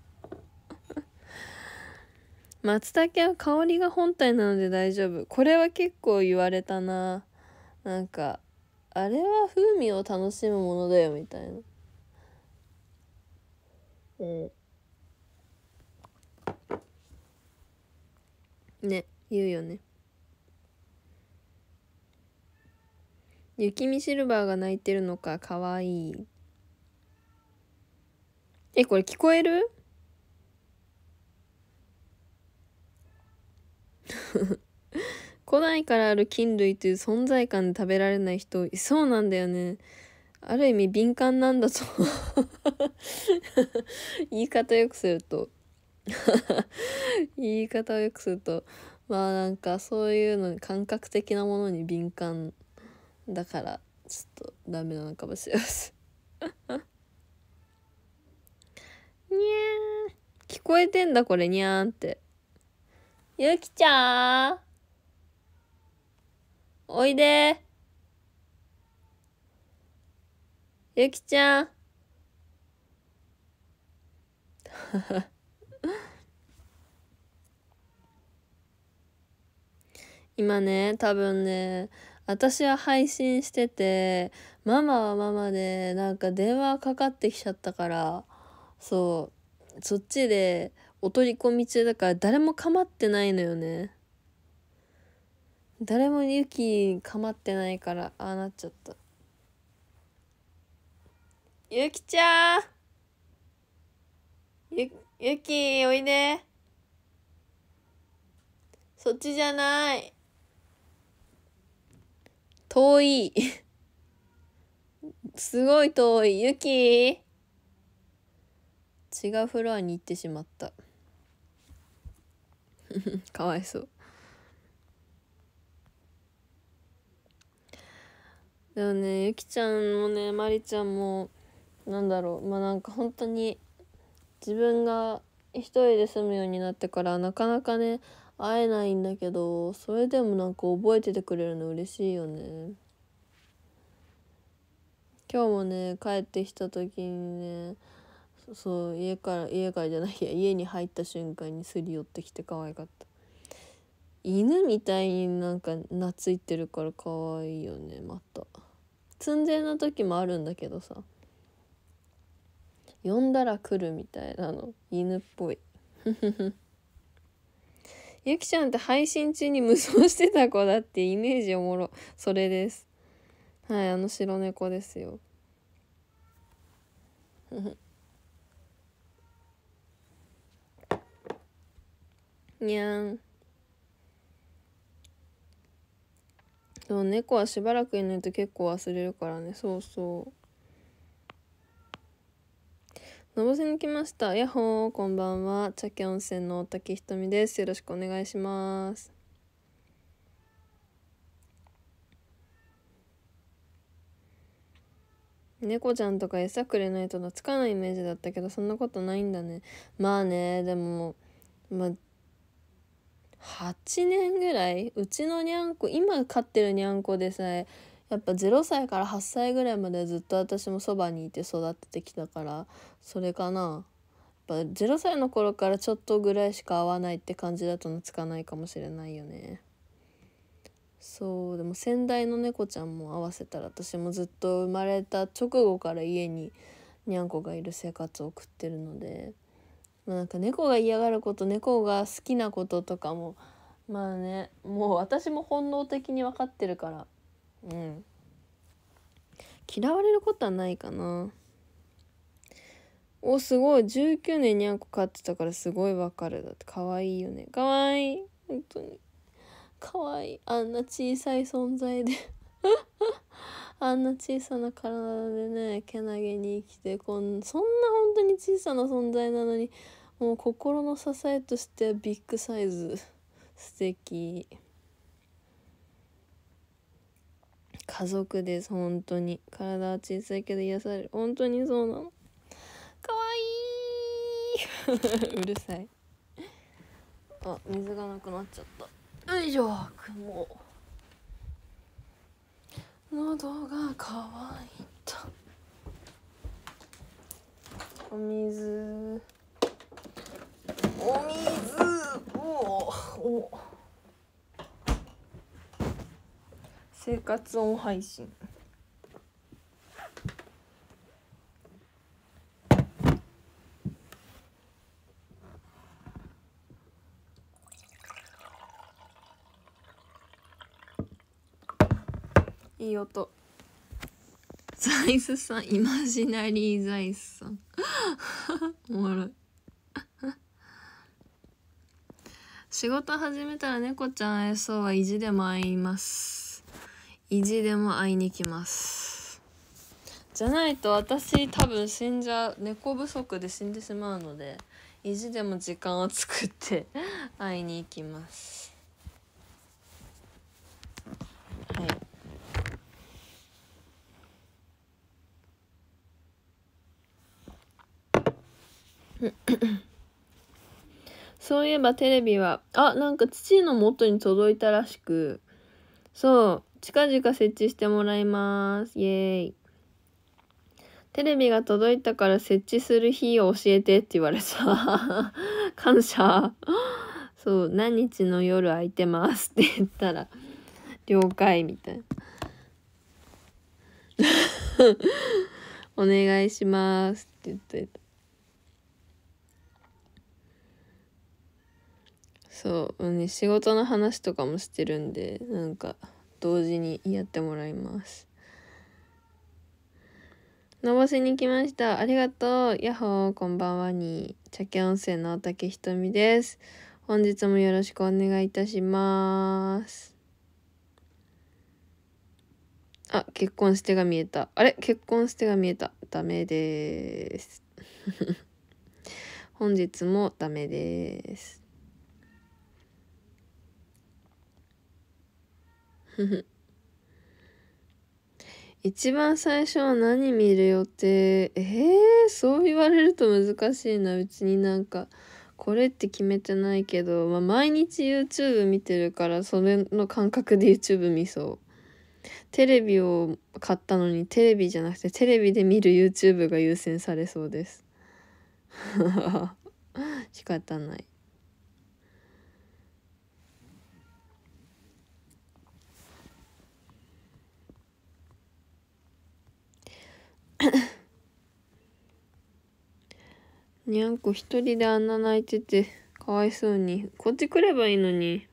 松茸は香りが本体なので大丈夫これは結構言われたななんかあれは風味を楽しむものだよみたいなえー、ね言うよね雪見シルバーが泣いてるのかかわいいえこれ聞こえる古代 からある菌類という存在感で食べられない人そうなんだよねある意味敏感なんだと言い方よくすると言い方をよくすると まあなんかそういうの感覚的なものに敏感だからちょっとダメなのかもしれませんにゃ ー聞こえてんだこれにゃーんってゆきちゃんおいでゆきちゃん。今ね、多分ね、私は配信してて、ママはママで、なんか電話かかってきちゃったから、そう、そっちでお取り込み中だから誰も構ってないのよね。誰もユキ構ってないから、ああなっちゃった。ゆきちゃんゆ、ゆき、おいで。そっちじゃない。遠い。すごい遠い。ゆき違うフロアに行ってしまった。かわいそう。でもね、ゆきちゃんもね、まりちゃんも、なんだろうまあなんか本当に自分が一人で住むようになってからなかなかね会えないんだけどそれでもなんか覚えててくれるの嬉しいよね今日もね帰ってきた時にねそう家から家からじゃないや家に入った瞬間にすり寄ってきて可愛かった犬みたいになんか懐いてるから可愛いよねまたツンデレな時もあるんだけどさ呼んだら来るみたいなの犬っぽいゆき ちゃんって配信中に無双してた子だってイメージおもろそれですはいあの白猫ですよ にゃんでも猫はしばらく犬と結構忘れるからねそうそうのぼせに来ました。やっほー、こんばんは。茶器温泉の大滝ひとみです。よろしくお願いします。猫ちゃんとか餌くれないと懐かないイメージだったけど、そんなことないんだね。まあね、でも、まあ、8年ぐらい、うちのにゃんこ、今飼ってるにゃんこでさえ、やっぱ0歳から8歳ぐらいまでずっと私もそばにいて育ててきたからそれかなやっぱ0歳の頃からちょっとぐらいしか会わないって感じだと懐かないかもしれないよねそうでも先代の猫ちゃんも合わせたら私もずっと生まれた直後から家ににゃんこがいる生活を送ってるので、まあ、なんか猫が嫌がること猫が好きなこととかもまあねもう私も本能的に分かってるからうん嫌われることはないかなおすごい19年にゃんこ飼ってたからすごいわかるだって可愛いよね可愛い本当に可愛いあんな小さい存在で あんな小さな体でねけなげに生きてこんそんな本当に小さな存在なのにもう心の支えとしてはビッグサイズ素敵家族です本当に体は小さいけど癒される本当にそうなのかわいい うるさいあ水がなくなっちゃったよいしょ雲喉が乾いたお水お水おお生活音配信いい音ザイスさんイマジナリーザイスさん おもろい仕事始めたら猫ちゃん会えそうは意地でも会います意地でも会いに来ますじゃないと私多分死んじゃ猫不足で死んでしまうので意地でも時間を作って 会いに行きますはい そういえばテレビは、あ、なんか父の元に届いたらしく、そう近々設置してもらいます。イエーイ。テレビが届いたから設置する日を教えてって言われた。感謝。そう、何日の夜空いてますって言ったら、了解みたいな。お願いしますって言ってた。そう、ね、仕事の話とかもしてるんで、なんか。同時にやってもらいます伸ばしに来ましたありがとうやっほーこんばんはに茶家温泉の竹ひとみです本日もよろしくお願いいたしますあ結婚してが見えたあれ結婚してが見えたダメです 本日もダメです 一番最初は何見る予定えー、そう言われると難しいなうちになんかこれって決めてないけど、まあ、毎日 YouTube 見てるからそれの感覚で YouTube 見そうテレビを買ったのにテレビじゃなくてテレビで見る YouTube が優先されそうです 仕方ないに ゃんこ一人であんな泣いててかわいそうにこっち来ればいいのに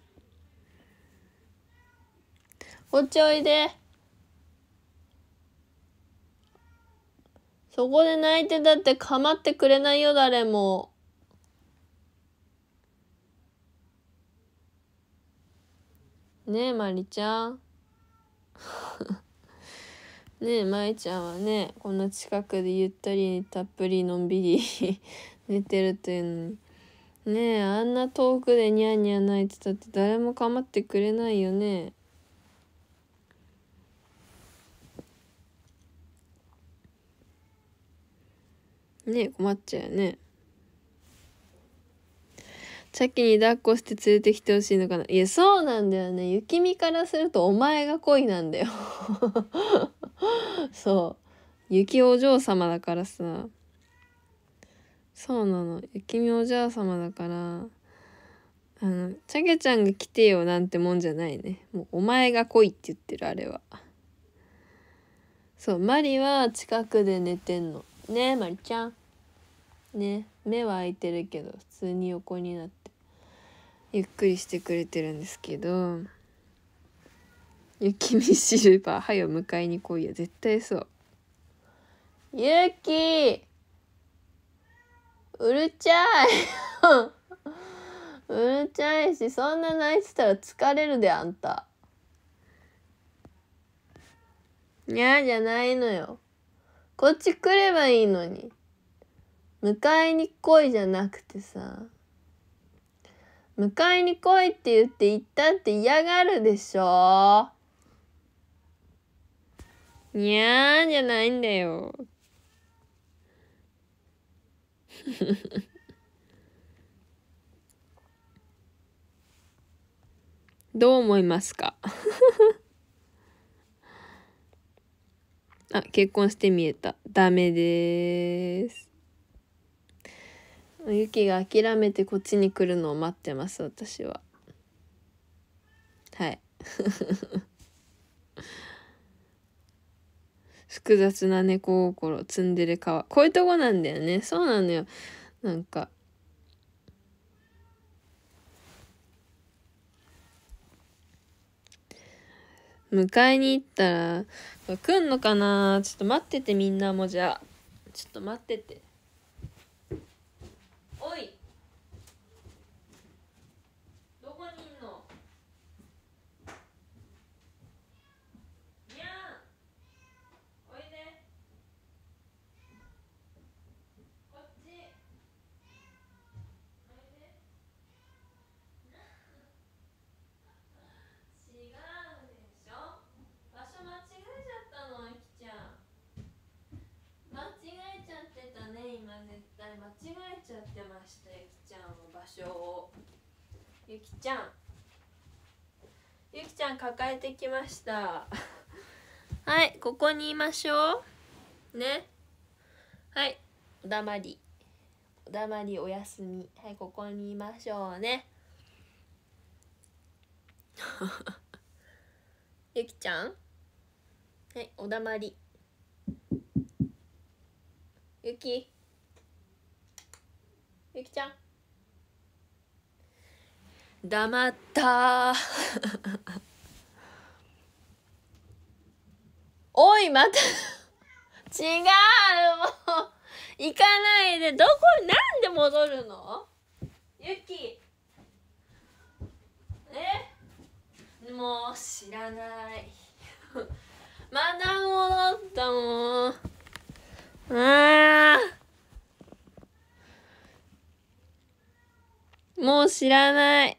こっちおいでそこで泣いてだって構ってくれないよ誰も。ねえまりちゃんねえ舞ちゃんはねこんな近くでゆったりたっぷりのんびり 寝てるというのにねえあんな遠くでニャーニャ泣いてたって誰も構ってくれないよね。ねえ困っちゃうよね。先に抱っこして連れてきてほしいのかないや、そうなんだよね。雪見からするとお前が恋なんだよ そう。雪お嬢様だからさ。そうなの。雪見お嬢様だから、あの、チャゲちゃんが来てよなんてもんじゃないね。もうお前が来いって言ってる、あれは。そう、マリは近くで寝てんの。ねえ、マリちゃん。ね目は開いてるけど普通に横になってゆっくりしてくれてるんですけど「ゆきみシルバーはよ迎えに来いや絶対そう」「ゆきうるちゃい うるちゃいしそんな泣いてたら疲れるであんた」にゃじゃないのよ。こっち来ればいいのに。迎えに来いじゃなくてさ。迎えに来いって言って行ったって嫌がるでしょにゃーじゃないんだよ。どう思いますか あ、結婚して見えた。ダメです。ユキが諦めてこっちに来るのを待ってます私ははい 複雑な猫心ツンデレかわこういうとこなんだよねそうなのよなんか迎えに行ったら来んのかなちょっと待っててみんなもじゃあちょっと待ってて。おいしょうゆきちゃんゆきちゃん抱えてきました はいここにいましょうねはいおだまりおだまりおやすみはいここにいましょうねゆきちゃんはいおだまりゆきゆきちゃん黙った おいまた 違うもう行かないでどこなんで戻るのゆきえもう知らない また戻ったもんあもう知らない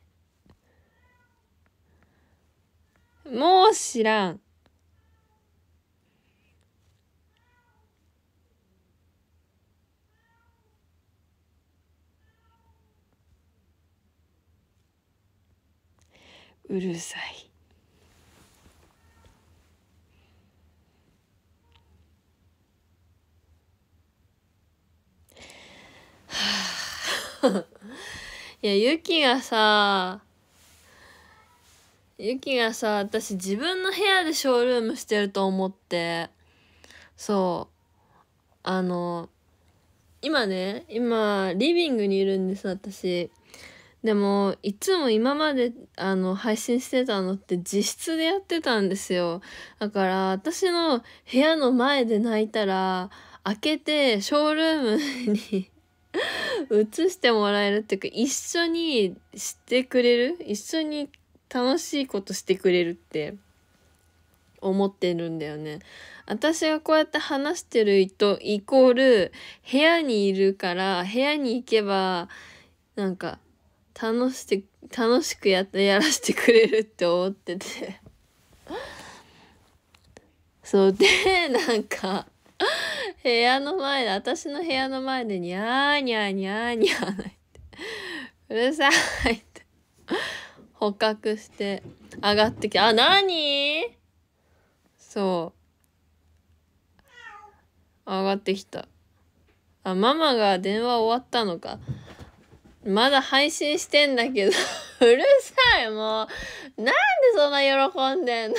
もう知らん。うるさい。はあ、いや、ゆきがさ、ゆきがさ、私自分の部屋でショールームしてると思って、そう。あの、今ね、今、リビングにいるんです、私。でも、いつも今まで、あの、配信してたのって自室でやってたんですよ。だから、私の部屋の前で泣いたら、開けて、ショールームに移 してもらえるっていうか、一緒にしてくれる一緒に楽しいことしてくれるって思ってるんだよね。私がこうやって話してるとイコール部屋にいるから部屋に行けばなんか楽しく楽しくやってやらせてくれるって思ってて そうでなんか部屋の前で私の部屋の前でニャーニャーニャーニャー泣てうるさいって捕獲して上がってきたあ、なにそう。上がってきた。あ、ママが電話終わったのか。まだ配信してんだけど うるさい、もう。なんでそんな喜んでんの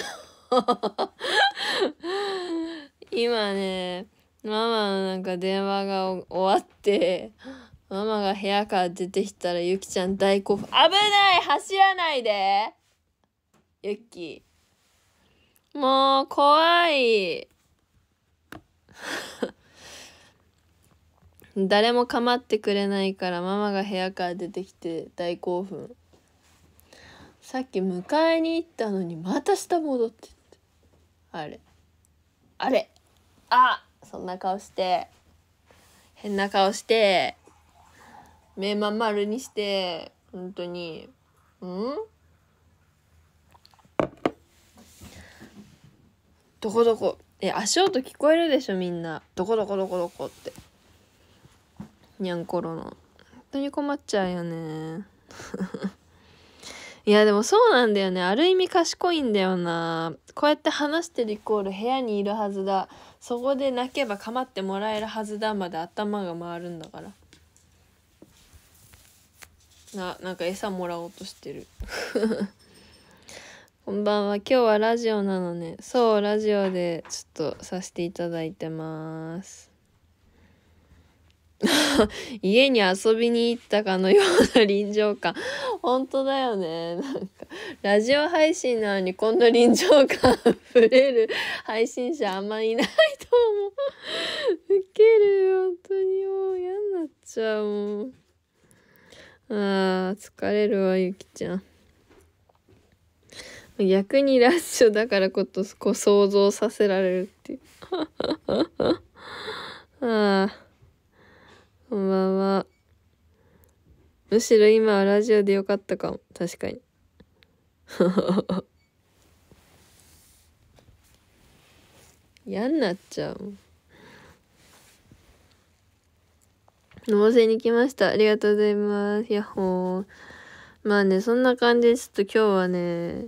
今ね、ママのなんか電話が終わって、ママが部屋から出てきたらゆきちゃん大興奮。危ない走らないでゆき。もう、怖い。誰も構ってくれないからママが部屋から出てきて大興奮。さっき迎えに行ったのにまた下戻ってって。あれ。あれあそんな顔して。変な顔して。目まん丸にして、本当に、うんどこどこ。え、足音聞こえるでしょ、みんな。どこどこどこどこって。にゃんころの。本当に困っちゃうよね。いや、でもそうなんだよね。ある意味賢いんだよな。こうやって話してるイコール部屋にいるはずだ。そこで泣けば構ってもらえるはずだまで頭が回るんだから。ななんか餌もらおうとしてる こんばんは今日はラジオなのねそうラジオでちょっとさせていただいてます 家に遊びに行ったかのような臨場感本当だよねなんかラジオ配信なのにこんな臨場感ふれる配信者あんまいないと思うウケる本当にもう嫌になっちゃうもう。あー、疲れるわ、ゆきちゃん。逆にラッシュだからこそ、こう想像させられるっていう。ああ。こんばんは。むしろ今はラジオでよかったかも。確かに。嫌になっちゃう。納税に来ました。ありがとうございます。やっほー。まあね、そんな感じで、ちょっと今日はね、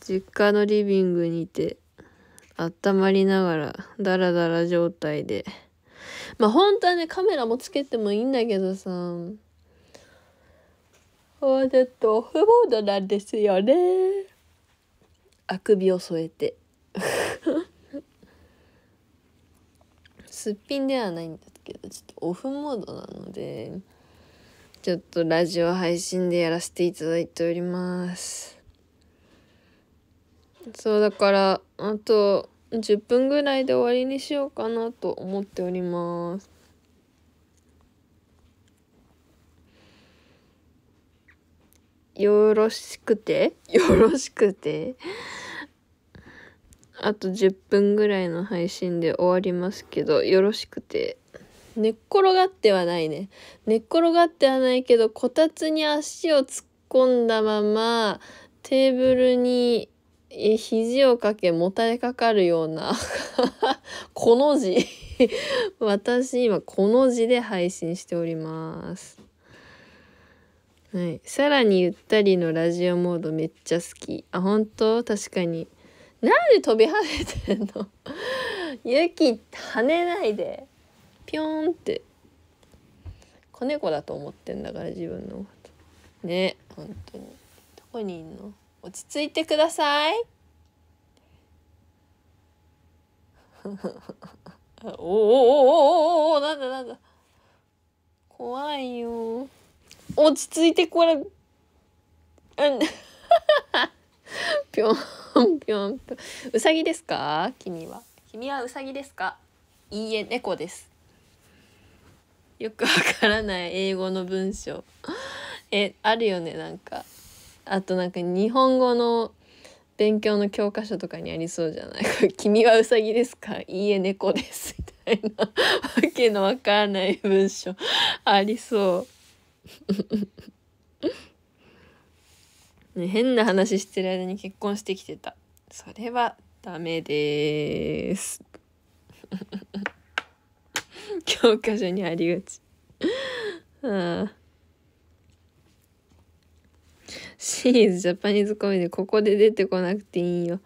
実家のリビングにて、温まりながら、ダラダラ状態で。まあ本当はね、カメラもつけてもいいんだけどさ、もうちょっとオフモードなんですよね。あくびを添えて。すっぴんではないんだ。けどちょっとオフモードなのでちょっとラジオ配信でやらせていただいておりますそうだからあと10分ぐらいで終わりにしようかなと思っておりますよろしくてよろしくてあと10分ぐらいの配信で終わりますけどよろしくて寝っ転がってはないね。寝っ転がってはないけど、こたつに足を突っ込んだまま、テーブルに肘をかけもたれかかるような この字私今この字で配信しております。はい。さらにゆったりのラジオモードめっちゃ好き。あ、本当確かに。なんで飛び跳ねてんのゆき 跳ねないで。ピョーンって子猫だと思ってんだから自分のことね本当にどこにいんの落ち着いてください おーおーおーおおおなんだなんだ怖いよ落ち着いてこれうんぴょんぴょんうさぎですか君は君はうさぎですかいいえ猫ですよくわからない英語の文章えあるよねなんかあとなんか日本語の勉強の教科書とかにありそうじゃない 君はウサギですかいいえ猫です」みたいなわけのわからない文章ありそう、ね、変な話してる間に結婚してきてたそれはダメです 教科書にありがち シーズジャパニーズコメディここで出てこなくていいよ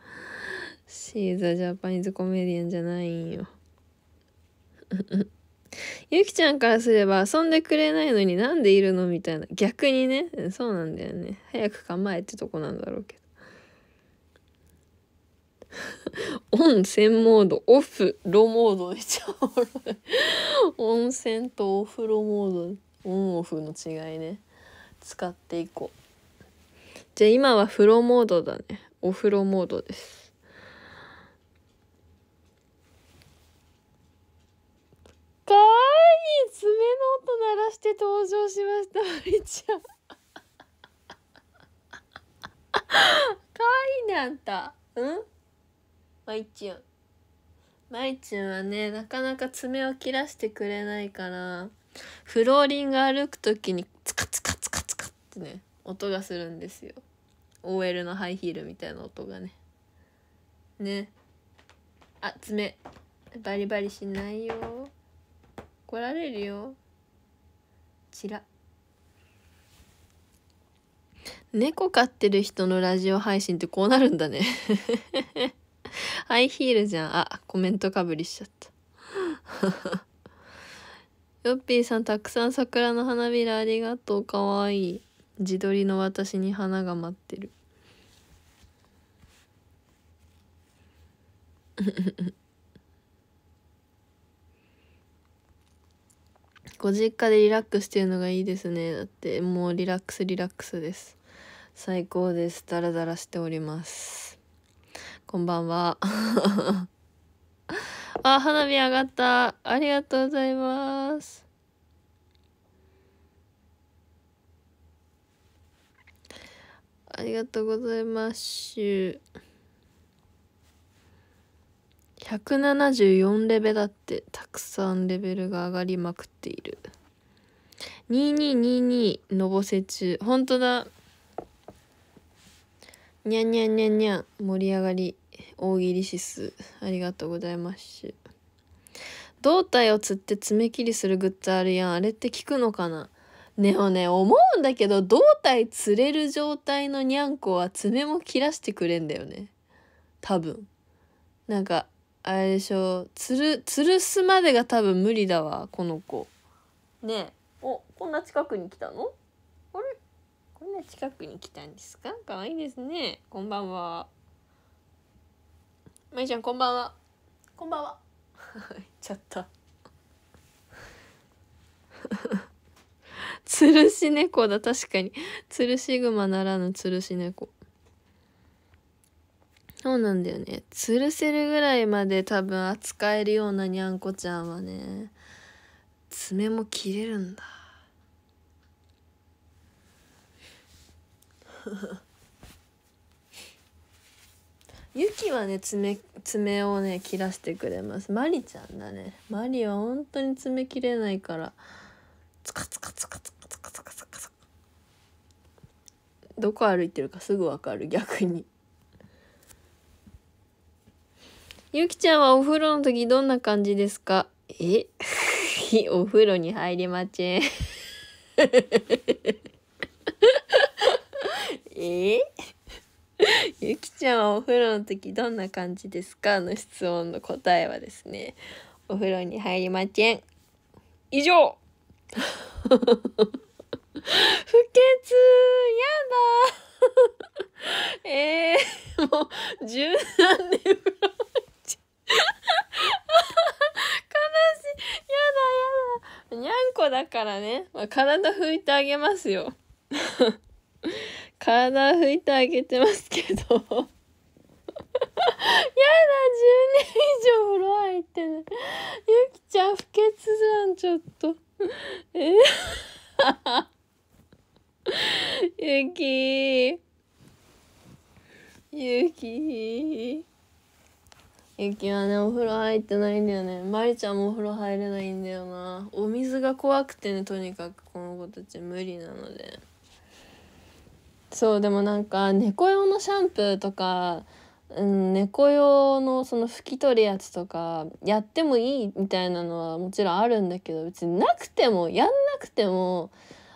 シーズはジャパニーズコメディアンじゃないんよゆき ちゃんからすれば遊んでくれないのになんでいるのみたいな逆にねそうなんだよね早く構えってとこなんだろうけどオンモード、オフロモードめちゃお温泉 とオフロモード、オンオフの違いね。使っていこう。じゃあ今は風呂モードだね。お風呂モードです。かわいい爪の音鳴らして登場しました、まりちゃん。かわいいね、あんた。うんまいちゅんまいちゅんはねなかなか爪を切らしてくれないからフローリング歩く時にツカツカツカツカってね音がするんですよ OL のハイヒールみたいな音がねねあ爪バリバリしないよ怒られるよちら猫飼ってる人のラジオ配信ってこうなるんだねハイヒールじゃん。あ、コメントかぶりしちゃった。ヨッピーさん、たくさん桜の花びらありがとう。かわいい。自撮りの私に花が待ってる。ご実家でリラックスしてるのがいいですね。だって、もうリラックスリラックスです。最高です。ダラダラしております。こんばんは。あ、花火上がった。ありがとうございます。ありがとうございます。174レベルだってたくさんレベルが上がりまくっている2222のぼせ中ほんとだにゃんにゃんにゃんにゃん盛り上がり大喜利シスありがとうございます胴体を釣って爪切りするグッズあるやんあれって聞くのかなねおね思うんだけど胴体釣れる状態のにゃんこは爪も切らしてくれんだよね多分なんかあれでしょつるつるすまでが多分無理だわこの子ねえおこんな近くに来たのあれこんな近くに来たんですかかわいいですねこんばんはまいちゃんこんばんはこんばんは言 っちゃった吊るし猫だ確かに吊るしマならぬ吊るし猫そうなんだよね吊るせるぐらいまで多分扱えるようなにゃんこちゃんはね爪も切れるんだ ゆきはね爪爪をね切らしてくれますまりちゃんだねまりは本当に爪切れないからつかつかつかつかつかつかつかつかどこ歩いてるかすぐわかる逆にゆきちゃんはお風呂の時どんな感じですかえお風呂に入りまちんえ ゆきちゃんはお風呂の時どんな感じですかの質問の答えはですね、お風呂に入りません。以上 不潔やだ えー、もう、十何年風呂入っちゃう。悲しい。やだやだ。にゃんこだからね。まあ、体拭いてあげますよ。体拭いてあげてますけど やだ10年以上風呂入ってないゆきちゃん不潔じゃんちょっとえ ゆきゆきゆきはねお風呂入ってないんだよねまりちゃんもお風呂入れないんだよなお水が怖くてねとにかくこの子たち無理なので。そうでもなんか猫用のシャンプーとか、うん、猫用のその拭き取るやつとかやってもいいみたいなのはもちろんあるんだけど別になくてもやんなくても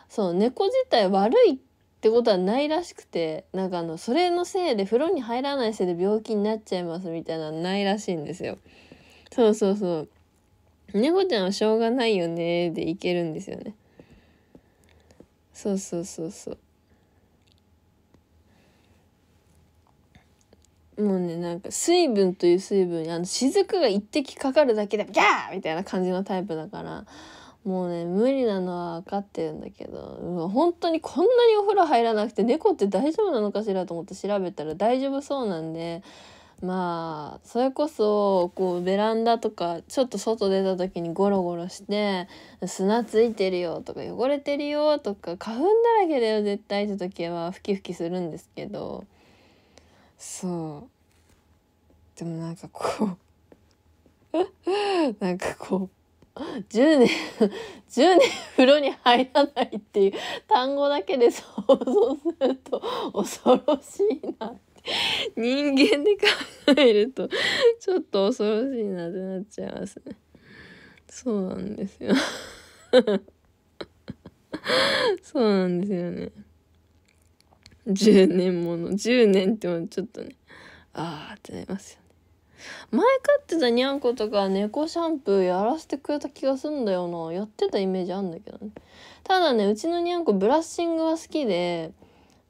そう猫自体悪いってことはないらしくてなんかあのそれのせいで風呂に入らないせいで病気になっちゃいますみたいなのないらしいんですよ。そうそうそう。猫ちゃんはしょうがないよねでいけるんですよね。そうそうそうそう。もうね、なんか水分という水分に、あの、雫が一滴かかるだけで、ギャーみたいな感じのタイプだから、もうね、無理なのは分かってるんだけど、本当にこんなにお風呂入らなくて、猫って大丈夫なのかしらと思って調べたら大丈夫そうなんで、まあ、それこそ、こう、ベランダとか、ちょっと外出た時にゴロゴロして、砂ついてるよとか、汚れてるよとか、花粉だらけだよ絶対って時は、ふきふきするんですけど、そうでもなんかこう なんかこう10年10 年風呂に入らないっていう単語だけで想像すると恐ろしいなって人間で考えるとちょっと恐ろしいなってなっちゃいますねそうなんですよ そうなんですよね。10年もの10年ってもちょっとねああってなりますよね前飼ってたにゃんことか猫シャンプーやらせてくれた気がすんだよなやってたイメージあんだけどねただねうちのにゃんこブラッシングは好きで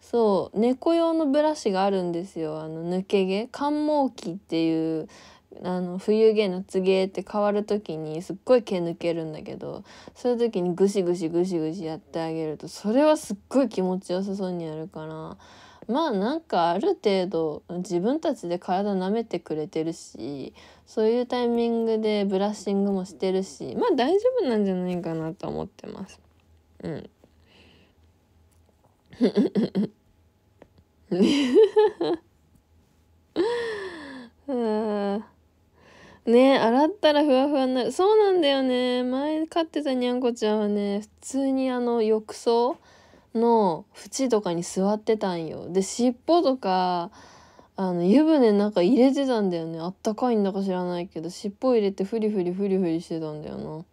そう猫用のブラシがあるんですよあの抜け毛感毛器っていうあの冬毛のつげって変わる時にすっごい毛抜けるんだけどそういう時にグシグシグシグシやってあげるとそれはすっごい気持ちよさそうにやるからまあなんかある程度自分たちで体舐めてくれてるしそういうタイミングでブラッシングもしてるしまあ大丈夫なんじゃないかなと思ってます。うんうん ね洗ったらふわふわになる。そうなんだよね。前飼ってたにゃんこちゃんはね、普通にあの浴槽の縁とかに座ってたんよ。で、尻尾とか、あの湯船なんか入れてたんだよね。あったかいんだか知らないけど、尻尾入れてフリフリフリフリしてたんだよな。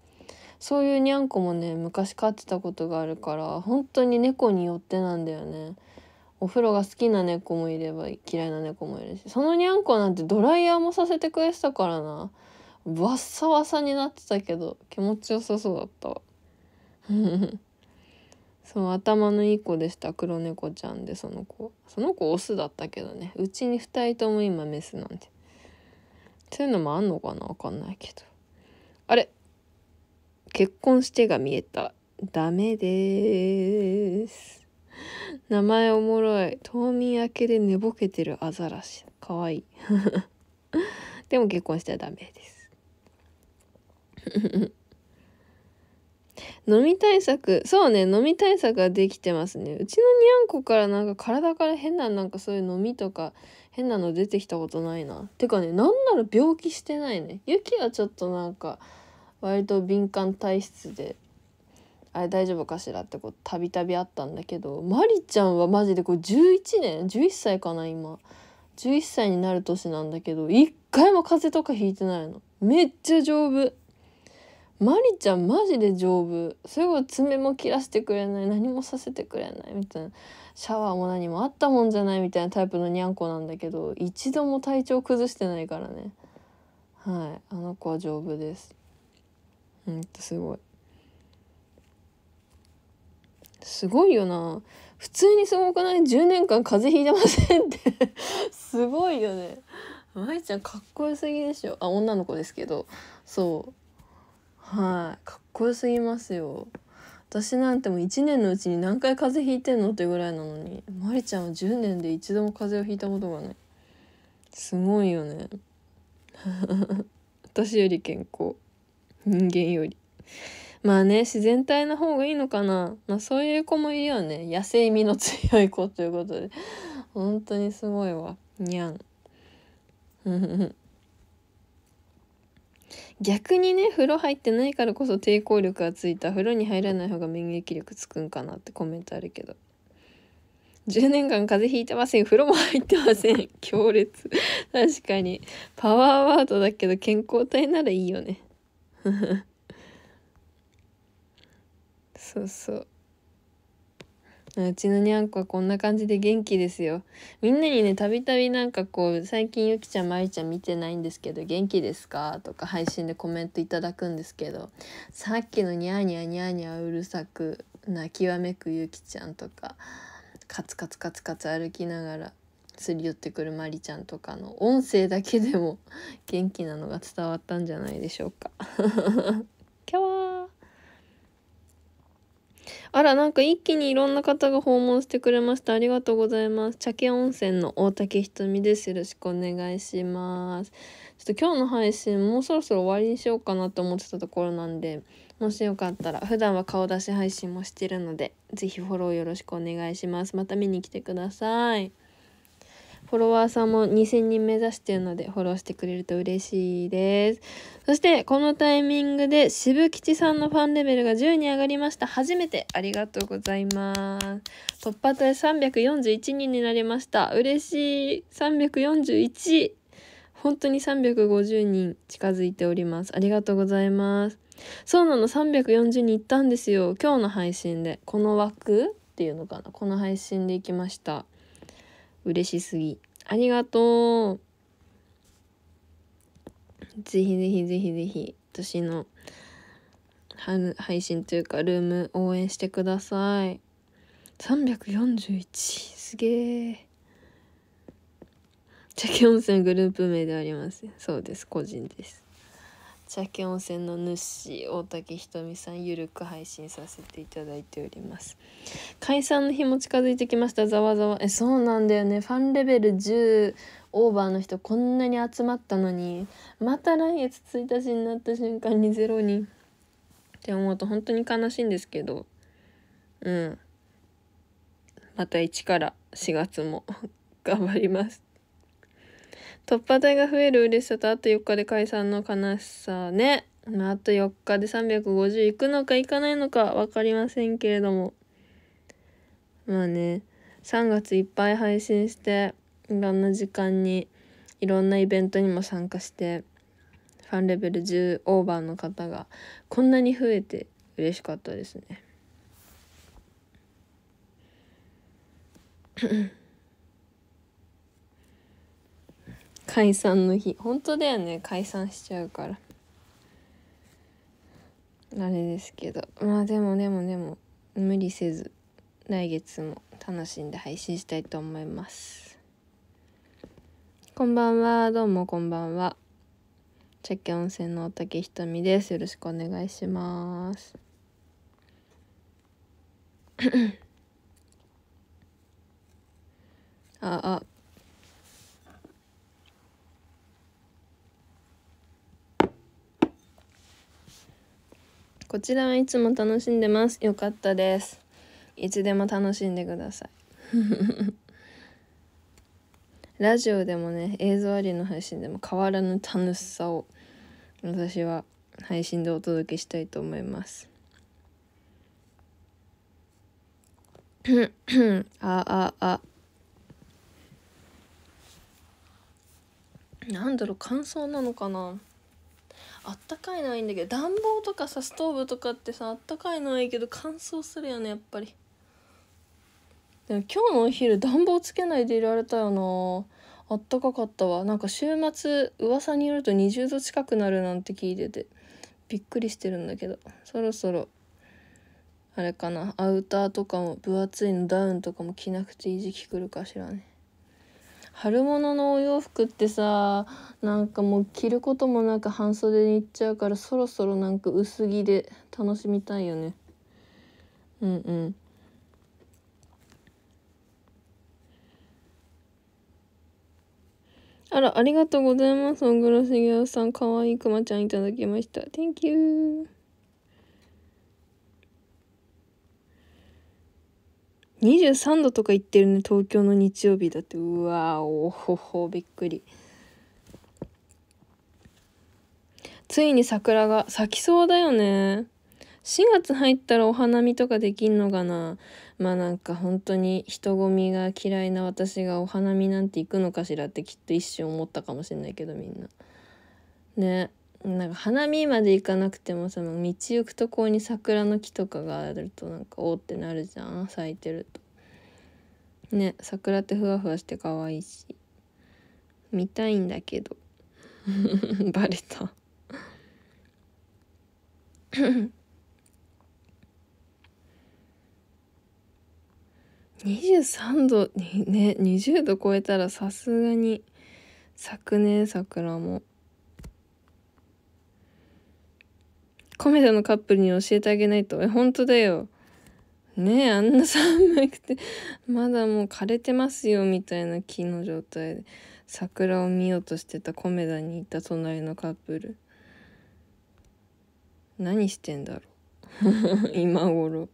そういうにゃんこもね、昔飼ってたことがあるから、本当に猫によってなんだよね。お風呂が好きな猫もいれば嫌いな猫もいるしそのにゃんこなんてドライヤーもさせてくれてたからなわっさわさになってたけど気持ちよさそうだったわ そう頭のいい子でした黒猫ちゃんでその子その子オスだったけどねうちに2人とも今メスなんでそういうのもあんのかなわかんないけどあれ結婚してが見えたダメです名前おもろい冬眠明けで寝ぼけてるアザラシかわいい でも結婚しちゃダメです 飲み対策そうね飲み対策ができてますねうちのにゃんこからなんか体から変ななんかそういう飲みとか変なの出てきたことないなてかねなんなら病気してないねゆきはちょっとなんか割と敏感体質であれ大丈夫かしらってこうたびたびあったんだけどまりちゃんはマジでこう11年11歳かな今11歳になる年なんだけど一回も風邪とかひいてないのめっちゃ丈夫まりちゃんマジで丈夫それこそ爪も切らしてくれない何もさせてくれないみたいなシャワーも何もあったもんじゃないみたいなタイプのにゃんこなんだけど一度も体調崩してないからねはいあの子は丈夫ですうんとすごいすごいよな。普通にすごくない ?10 年間風邪ひいてませんって すごいよね。舞ちゃんかっこよすぎでしょ。あ、女の子ですけど。そう。はい。かっこよすぎますよ。私なんてもう1年のうちに何回風邪ひいてんのってぐらいなのに、まりちゃんは10年で一度も風邪をひいたことがない。すごいよね。私より健康。人間より。まあね、自然体の方がいいのかな。まあそういう子もいるよね。野生味の強い子ということで。本当にすごいわ。にゃん。逆にね風呂入ってないからこそ抵抗力がついた風呂に入らない方が免疫力つくんかなってコメントあるけど10年間風邪ひいてません風呂も入ってません 強烈確かにパワーワードだけど健康体ならいいよねそうそううちのにゃんこはこんな感じで元気ですよ。みんなにね、たびたびなんかこう、最近ゆきちゃんまゆちゃん見てないんですけど、元気ですかとか配信でコメントいただくんですけど、さっきのにゃーにゃーにゃーにゃーうるさく、泣きわめくゆきちゃんとか、カツカツカツカツ歩きながら、すり寄ってくるまりちゃんとかの音声だけでも元気なのが伝わったんじゃないでしょうか。あら、なんか一気にいろんな方が訪問してくれました。ありがとうございます。茶家温泉の大竹ひとみです。よろしくお願いします。ちょっと今日の配信もうそろそろ終わりにしようかなと思ってたところなんで、もしよかったら、普段は顔出し配信もしてるので、是非フォローよろしくお願いします。また見に来てください。フォロワーさんも2000人目指してるのでフォローしてくれると嬉しいです。そしてこのタイミングで渋吉さんのファンレベルが10に上がりました。初めてありがとうございます。突破体341人になりました。嬉しい。341。本当に350人近づいております。ありがとうございます。そうなの340人いったんですよ。今日の配信で。この枠っていうのかな。この配信で行きました。嬉しすぎ。ありがとう。ぜひぜひぜひぜひ、私の配信というか、ルーム応援してください。341。すげえ。チャキ温泉グループ名であります。そうです。個人です。茶犬温泉の主大竹ひとみさんゆるく配信させていただいております解散の日も近づいてきましたざわざわえそうなんだよねファンレベル10オーバーの人こんなに集まったのにまた来月1日になった瞬間にゼロ人って思うと本当に悲しいんですけどうんまた1から4月も 頑張ります突破隊が増える嬉しさとあと4日で解散の悲しさね。まあ、あと4日で350いくのかいかないのか分かりませんけれども。まあね、3月いっぱい配信して、いろんな時間に、いろんなイベントにも参加して、ファンレベル10オーバーの方がこんなに増えて嬉しかったですね。解散の日本当だよね解散しちゃうからあれですけどまあでもでもでも無理せず来月も楽しんで配信したいと思いますこんばんはどうもこんばんは茶ケ温泉の竹ひとみですよろしくお願いします ああこちらはいつも楽しんでます。よかったです。いつでも楽しんでください。ラジオでもね、映像ありの配信でも変わらぬ楽しさを私は配信でお届けしたいと思います。あああ。なんだろう、感想なのかなあったかいのはいいんだけど暖房とかさストーブとかってさあったかいのはいいけど乾燥するよねやっぱりでも今日のお昼暖房つけないでいられたよなあったかかったわなんか週末噂によると20度近くなるなんて聞いててびっくりしてるんだけどそろそろあれかなアウターとかも分厚いのダウンとかも着なくていい時期来るかしらね春物のお洋服ってさなんかもう着ることもなく半袖に行っちゃうからそろそろなんか薄着で楽しみたいよねうんうんあら、ありがとうございます。小倉茂雄さん、かわいいくまちゃんいただきました。Thank you. 23度とか言ってるね東京の日曜日だってうわおほほびっくりついに桜が咲きそうだよね4月入ったらお花見とかできんのかなまあなんか本当に人混みが嫌いな私がお花見なんて行くのかしらってきっと一瞬思ったかもしれないけどみんなねなんか花見まで行かなくてもさ道行くとこに桜の木とかがあるとなんかおってなるじゃん咲いてると。ね桜ってふわふわして可愛いし見たいんだけど バレた23 度にね20度超えたらさすがに咲くね桜も。コメダのカップルに教えてあげないと。え、本当だよ。ねえ、あんな寒くて、まだもう枯れてますよ、みたいな木の状態で、桜を見ようとしてたコメダにった隣のカップル。何してんだろう。今頃。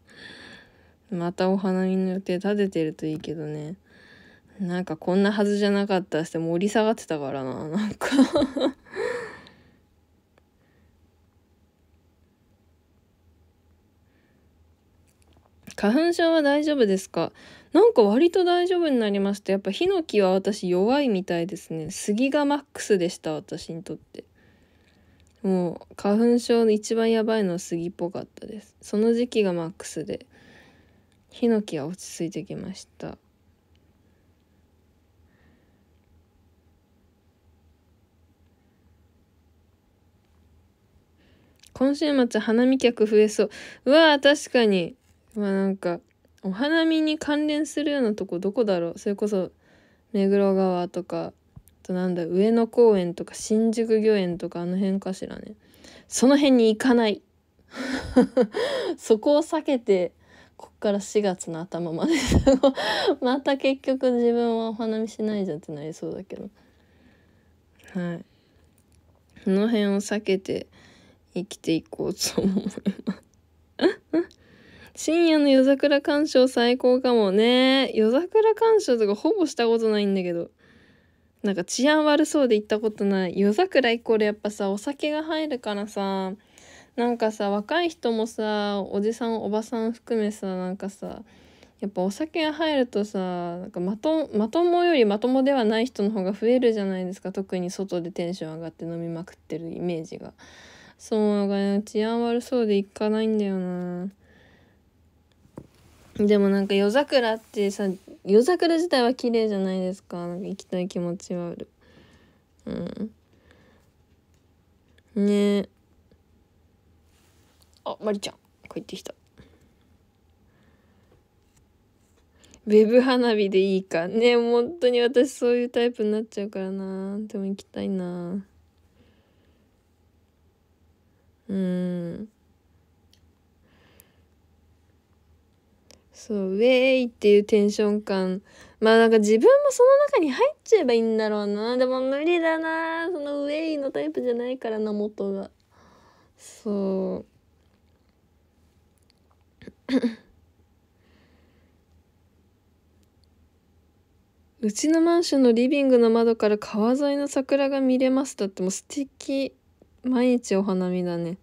またお花見の予定立ててるといいけどね。なんかこんなはずじゃなかったして盛り下がってたからな、なんか花粉症は大丈夫ですかなんか割と大丈夫になりました。やっぱヒノキは私弱いみたいですね。杉がマックスでした、私にとって。もう花粉症の一番やばいのは杉っぽかったです。その時期がマックスで、ヒノキは落ち着いてきました。今週末花見客増えそう。うわー確かに。まあなんかお花見に関連するようなとこどこだろうそれこそ目黒川とかとなんだ上野公園とか新宿御苑とかあの辺かしらねその辺に行かない そこを避けてこっから4月の頭まで また結局自分はお花見しないじゃんってなりそうだけどはいこの辺を避けて生きていこうと思います深夜の夜桜鑑賞最高かもね。夜桜鑑賞とかほぼしたことないんだけど。なんか治安悪そうで行ったことない。夜桜イコールやっぱさ、お酒が入るからさ、なんかさ、若い人もさ、おじさん、おばさん含めさ、なんかさ、やっぱお酒が入るとさ、なんかまと、まともよりまともではない人の方が増えるじゃないですか。特に外でテンション上がって飲みまくってるイメージが。そうが、治安悪そうで行かないんだよな。でもなんか夜桜ってさ夜桜自体は綺麗じゃないですかなんか行きたい気持ちはあるうんねえあまりちゃん帰ってきたウェブ花火でいいかね本当に私そういうタイプになっちゃうからなでも行きたいなうんそうウェイっていうテンション感まあなんか自分もその中に入っちゃえばいいんだろうなでも無理だなそのウェイのタイプじゃないからな元がそううちのマンションのリビングの窓から川沿いの桜が見れますだってもう素敵毎日お花見だね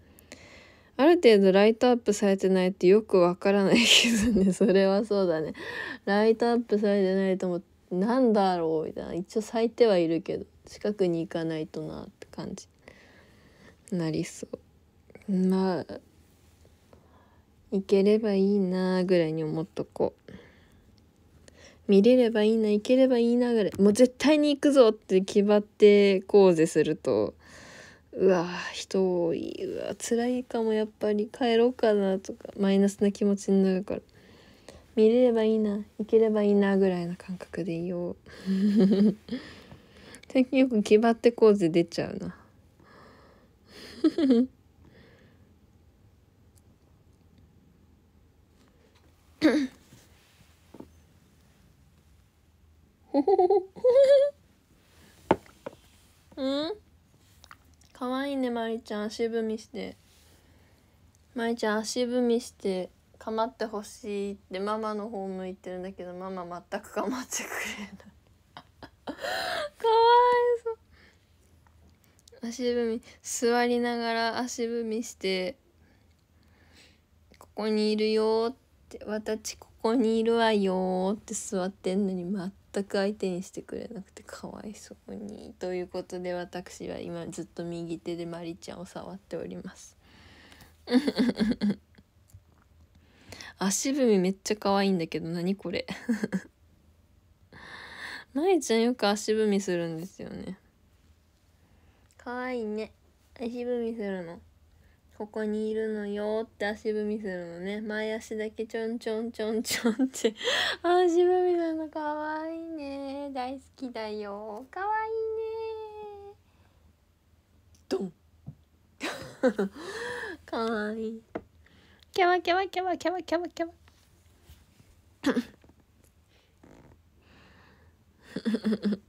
ある程度ライトアップされてないってよくわからないけどね、それはそうだね。ライトアップされてないともなんだろうみたいな。一応咲いてはいるけど、近くに行かないとなって感じ。なりそう。まあ、行ければいいなぐらいに思っとこう。見れればいいな行ければいいなぐらいもう絶対に行くぞって決まってこうぜするとうわ人多いうわ辛いかもやっぱり帰ろうかなとかマイナスな気持ちになるから見れればいいな行ければいいなぐらいな感覚でいよう 最近よく気張ってうぜ」出ちゃうな うんかわいいねまりちゃん足踏みしてまりちゃん足踏みしてかまってほしいってママの方向いてるんだけどママ全く構ってくれないかわいそう足踏み座りながら足踏みして「ここにいるよ」って「私ここにいるわよ」って座ってんのに全全く相手にしてくれなくてかわいそうにということで私は今ずっと右手でマリちゃんを触っております 足踏みめっちゃ可愛いんだけど何これ マリちゃんよく足踏みするんですよね可愛いね足踏みするのここにいるのよって足踏みするのね前足だけちょんちょんちょんちょんって 足踏みするのかわいいね大好きだよかわいいねドンかわ いいキャワキャワキャワキャワキャワキャワフフフフ。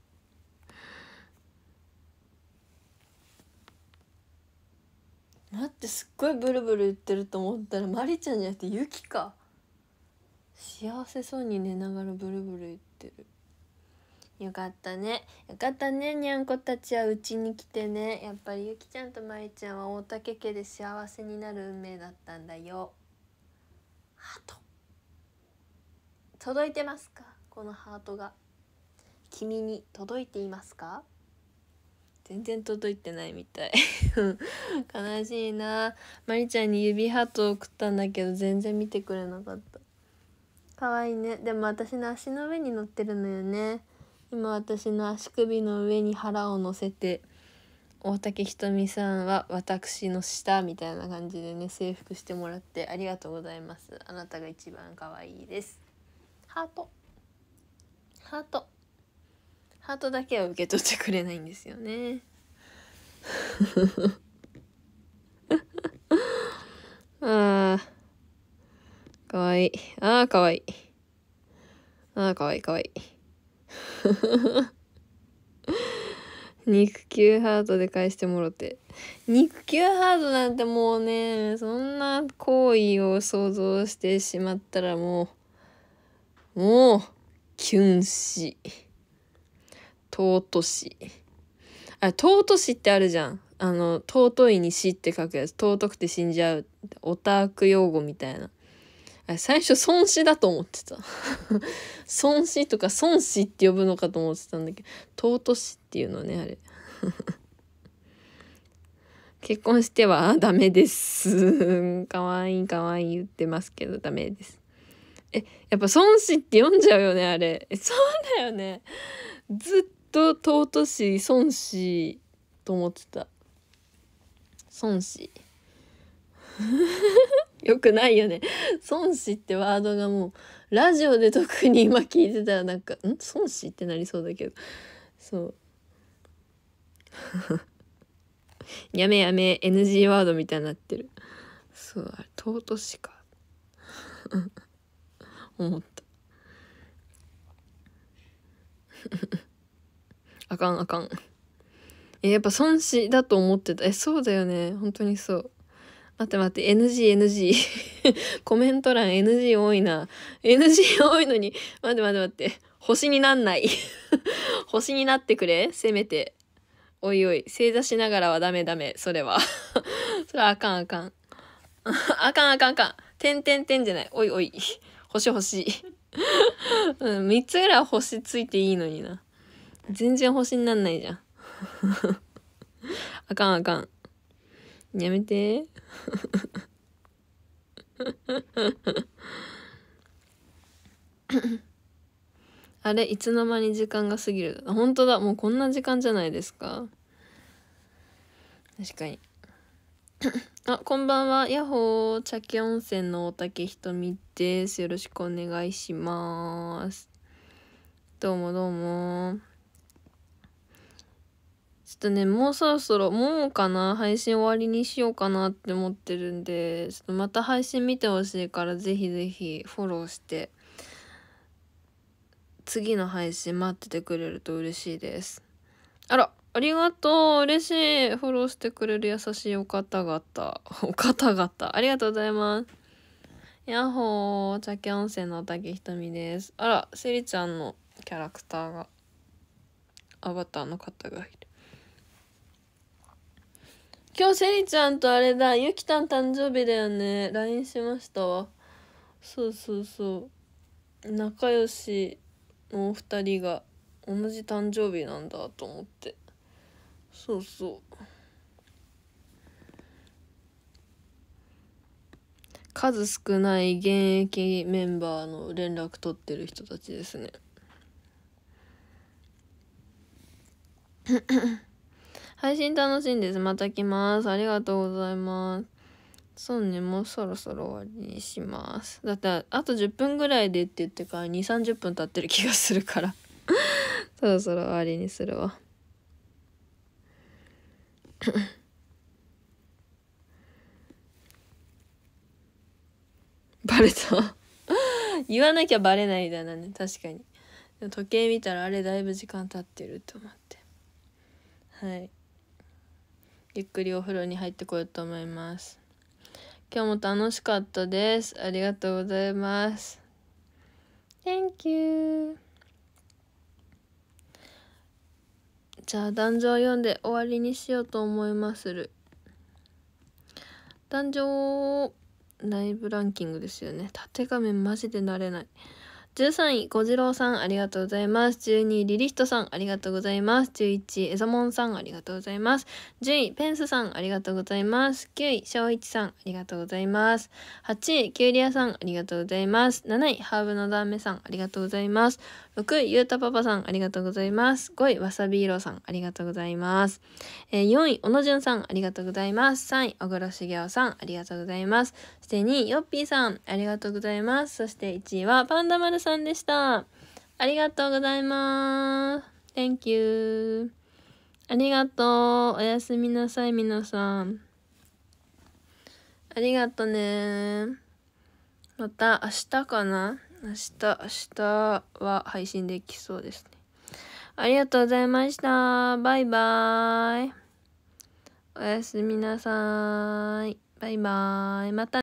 待ってすっごいブルブル言ってると思ったらマリちゃんじゃなくてユキか幸せそうに寝ながらブルブル言ってるよかったねよかったねにゃんこたちはうちに来てねやっぱりゆきちゃんとまりちゃんは大竹家で幸せになる運命だったんだよハート届いてますかこのハートが君に届いていますか全然届いてないみたい 悲しいなまりちゃんに指ハート送ったんだけど全然見てくれなかった可愛いねでも私の足の上に乗ってるのよね今私の足首の上に腹を乗せて大竹ひとみさんは私の下みたいな感じでね征服してもらってありがとうございますあなたが一番可愛いですハートハートハートだけは受け取ってくれないんですよね。ああ、かわいい。ああ、かわいい。ああ、かわいい、かわいい。肉球ハートで返してもろて。肉球ハートなんてもうね、そんな行為を想像してしまったらもう、もう、キュンし。尊し。あ、尊しってあるじゃん。あの、尊いに死って書くやつ。尊くて死んじゃう。オタク用語みたいな。最初、孫子だと思ってた。孫 子とか孫子って呼ぶのかと思ってたんだけど、尊しっていうのね、あれ。結婚してはダメです。かわいいかわいい言ってますけど、ダメです。え、やっぱ孫子って読んじゃうよね、あれ。そうだよね。ずっと尊し孫子と思ってた孫子 よくないよね孫子ってワードがもうラジオで特に今聞いてたらなんか「ん孫子?」ってなりそうだけどそう やめやめ NG ワードみたいになってるそうあれ尊しか 思ったあかんあかん。え、やっぱ損失だと思ってた。え、そうだよね。本当にそう。待って待って、NG、NG。コメント欄 NG 多いな。NG 多いのに、待って待って待って。星になんない。星になってくれせめて。おいおい、正座しながらはダメダメ。それは。それはあかんあかん。あかんあかんあかん。てんてんてんじゃない。おいおい。星星。うん、3つぐらい星ついていいのにな。全然星になんないじゃん あかんあかんやめて あれいつの間に時間が過ぎる本当だもうこんな時間じゃないですか確かに あこんばんはヤッホー茶器温泉の大竹ひとみですよろしくお願いしますどうもどうもちょっとね、もうそろそろ、もうかな、配信終わりにしようかなって思ってるんで、ちょっとまた配信見てほしいから、ぜひぜひフォローして、次の配信待っててくれると嬉しいです。あら、ありがとう、嬉しい。フォローしてくれる優しいお方々。お方々、ありがとうございます。ヤッホー、茶家温泉の竹ひとみです。あら、せりちゃんのキャラクターが、アバターの方がいる。今日セリちゃんとあれだゆきたん誕生日だよね LINE しましたわそうそうそう仲良しのお二人が同じ誕生日なんだと思ってそうそう数少ない現役メンバーの連絡取ってる人たちですね配信楽しいんです。また来ます。ありがとうございます。そうね、もうそろそろ終わりにします。だって、あと10分ぐらいでって言ってから2、30分経ってる気がするから そろそろ終わりにするわ バレた言わなきゃバレないだなね、確かに。時計見たらあれだいぶ時間経ってると思って。はい。ゆっくりお風呂に入ってこようと思います今日も楽しかったですありがとうございます Thank you じゃあ壇上を読んで終わりにしようと思いまする壇上ライブランキングですよね縦画面マジで慣れない13位、小次郎さん、ありがとうございます。12位、リリヒトさん、ありがとうございます。11位、エゾモンさん、ありがとうございます。10位、ペンスさん、ありがとうございます。9位、翔一さん、ありがとうございます。8位、キュウリアさん、ありがとうございます。7位、ハーブのダーメさん、ありがとうございます。6位、ゆうたパパさん、ありがとうございます。5位、わさびいろさん、ありがとうございます。えー、4位、じゅんさん、ありがとうございます。3位、小黒げおさん、ありがとうございます。そして2位、よっぴーさん、ありがとうございます。そして1位は、パンダ丸さんでした。ありがとうございます。Thank you. ありがとう。おやすみなさい、皆さん。ありがとね。また明日かな明日、明日は配信できそうですね。ありがとうございました。バイバーイ。おやすみなさい。バイバーイ。また、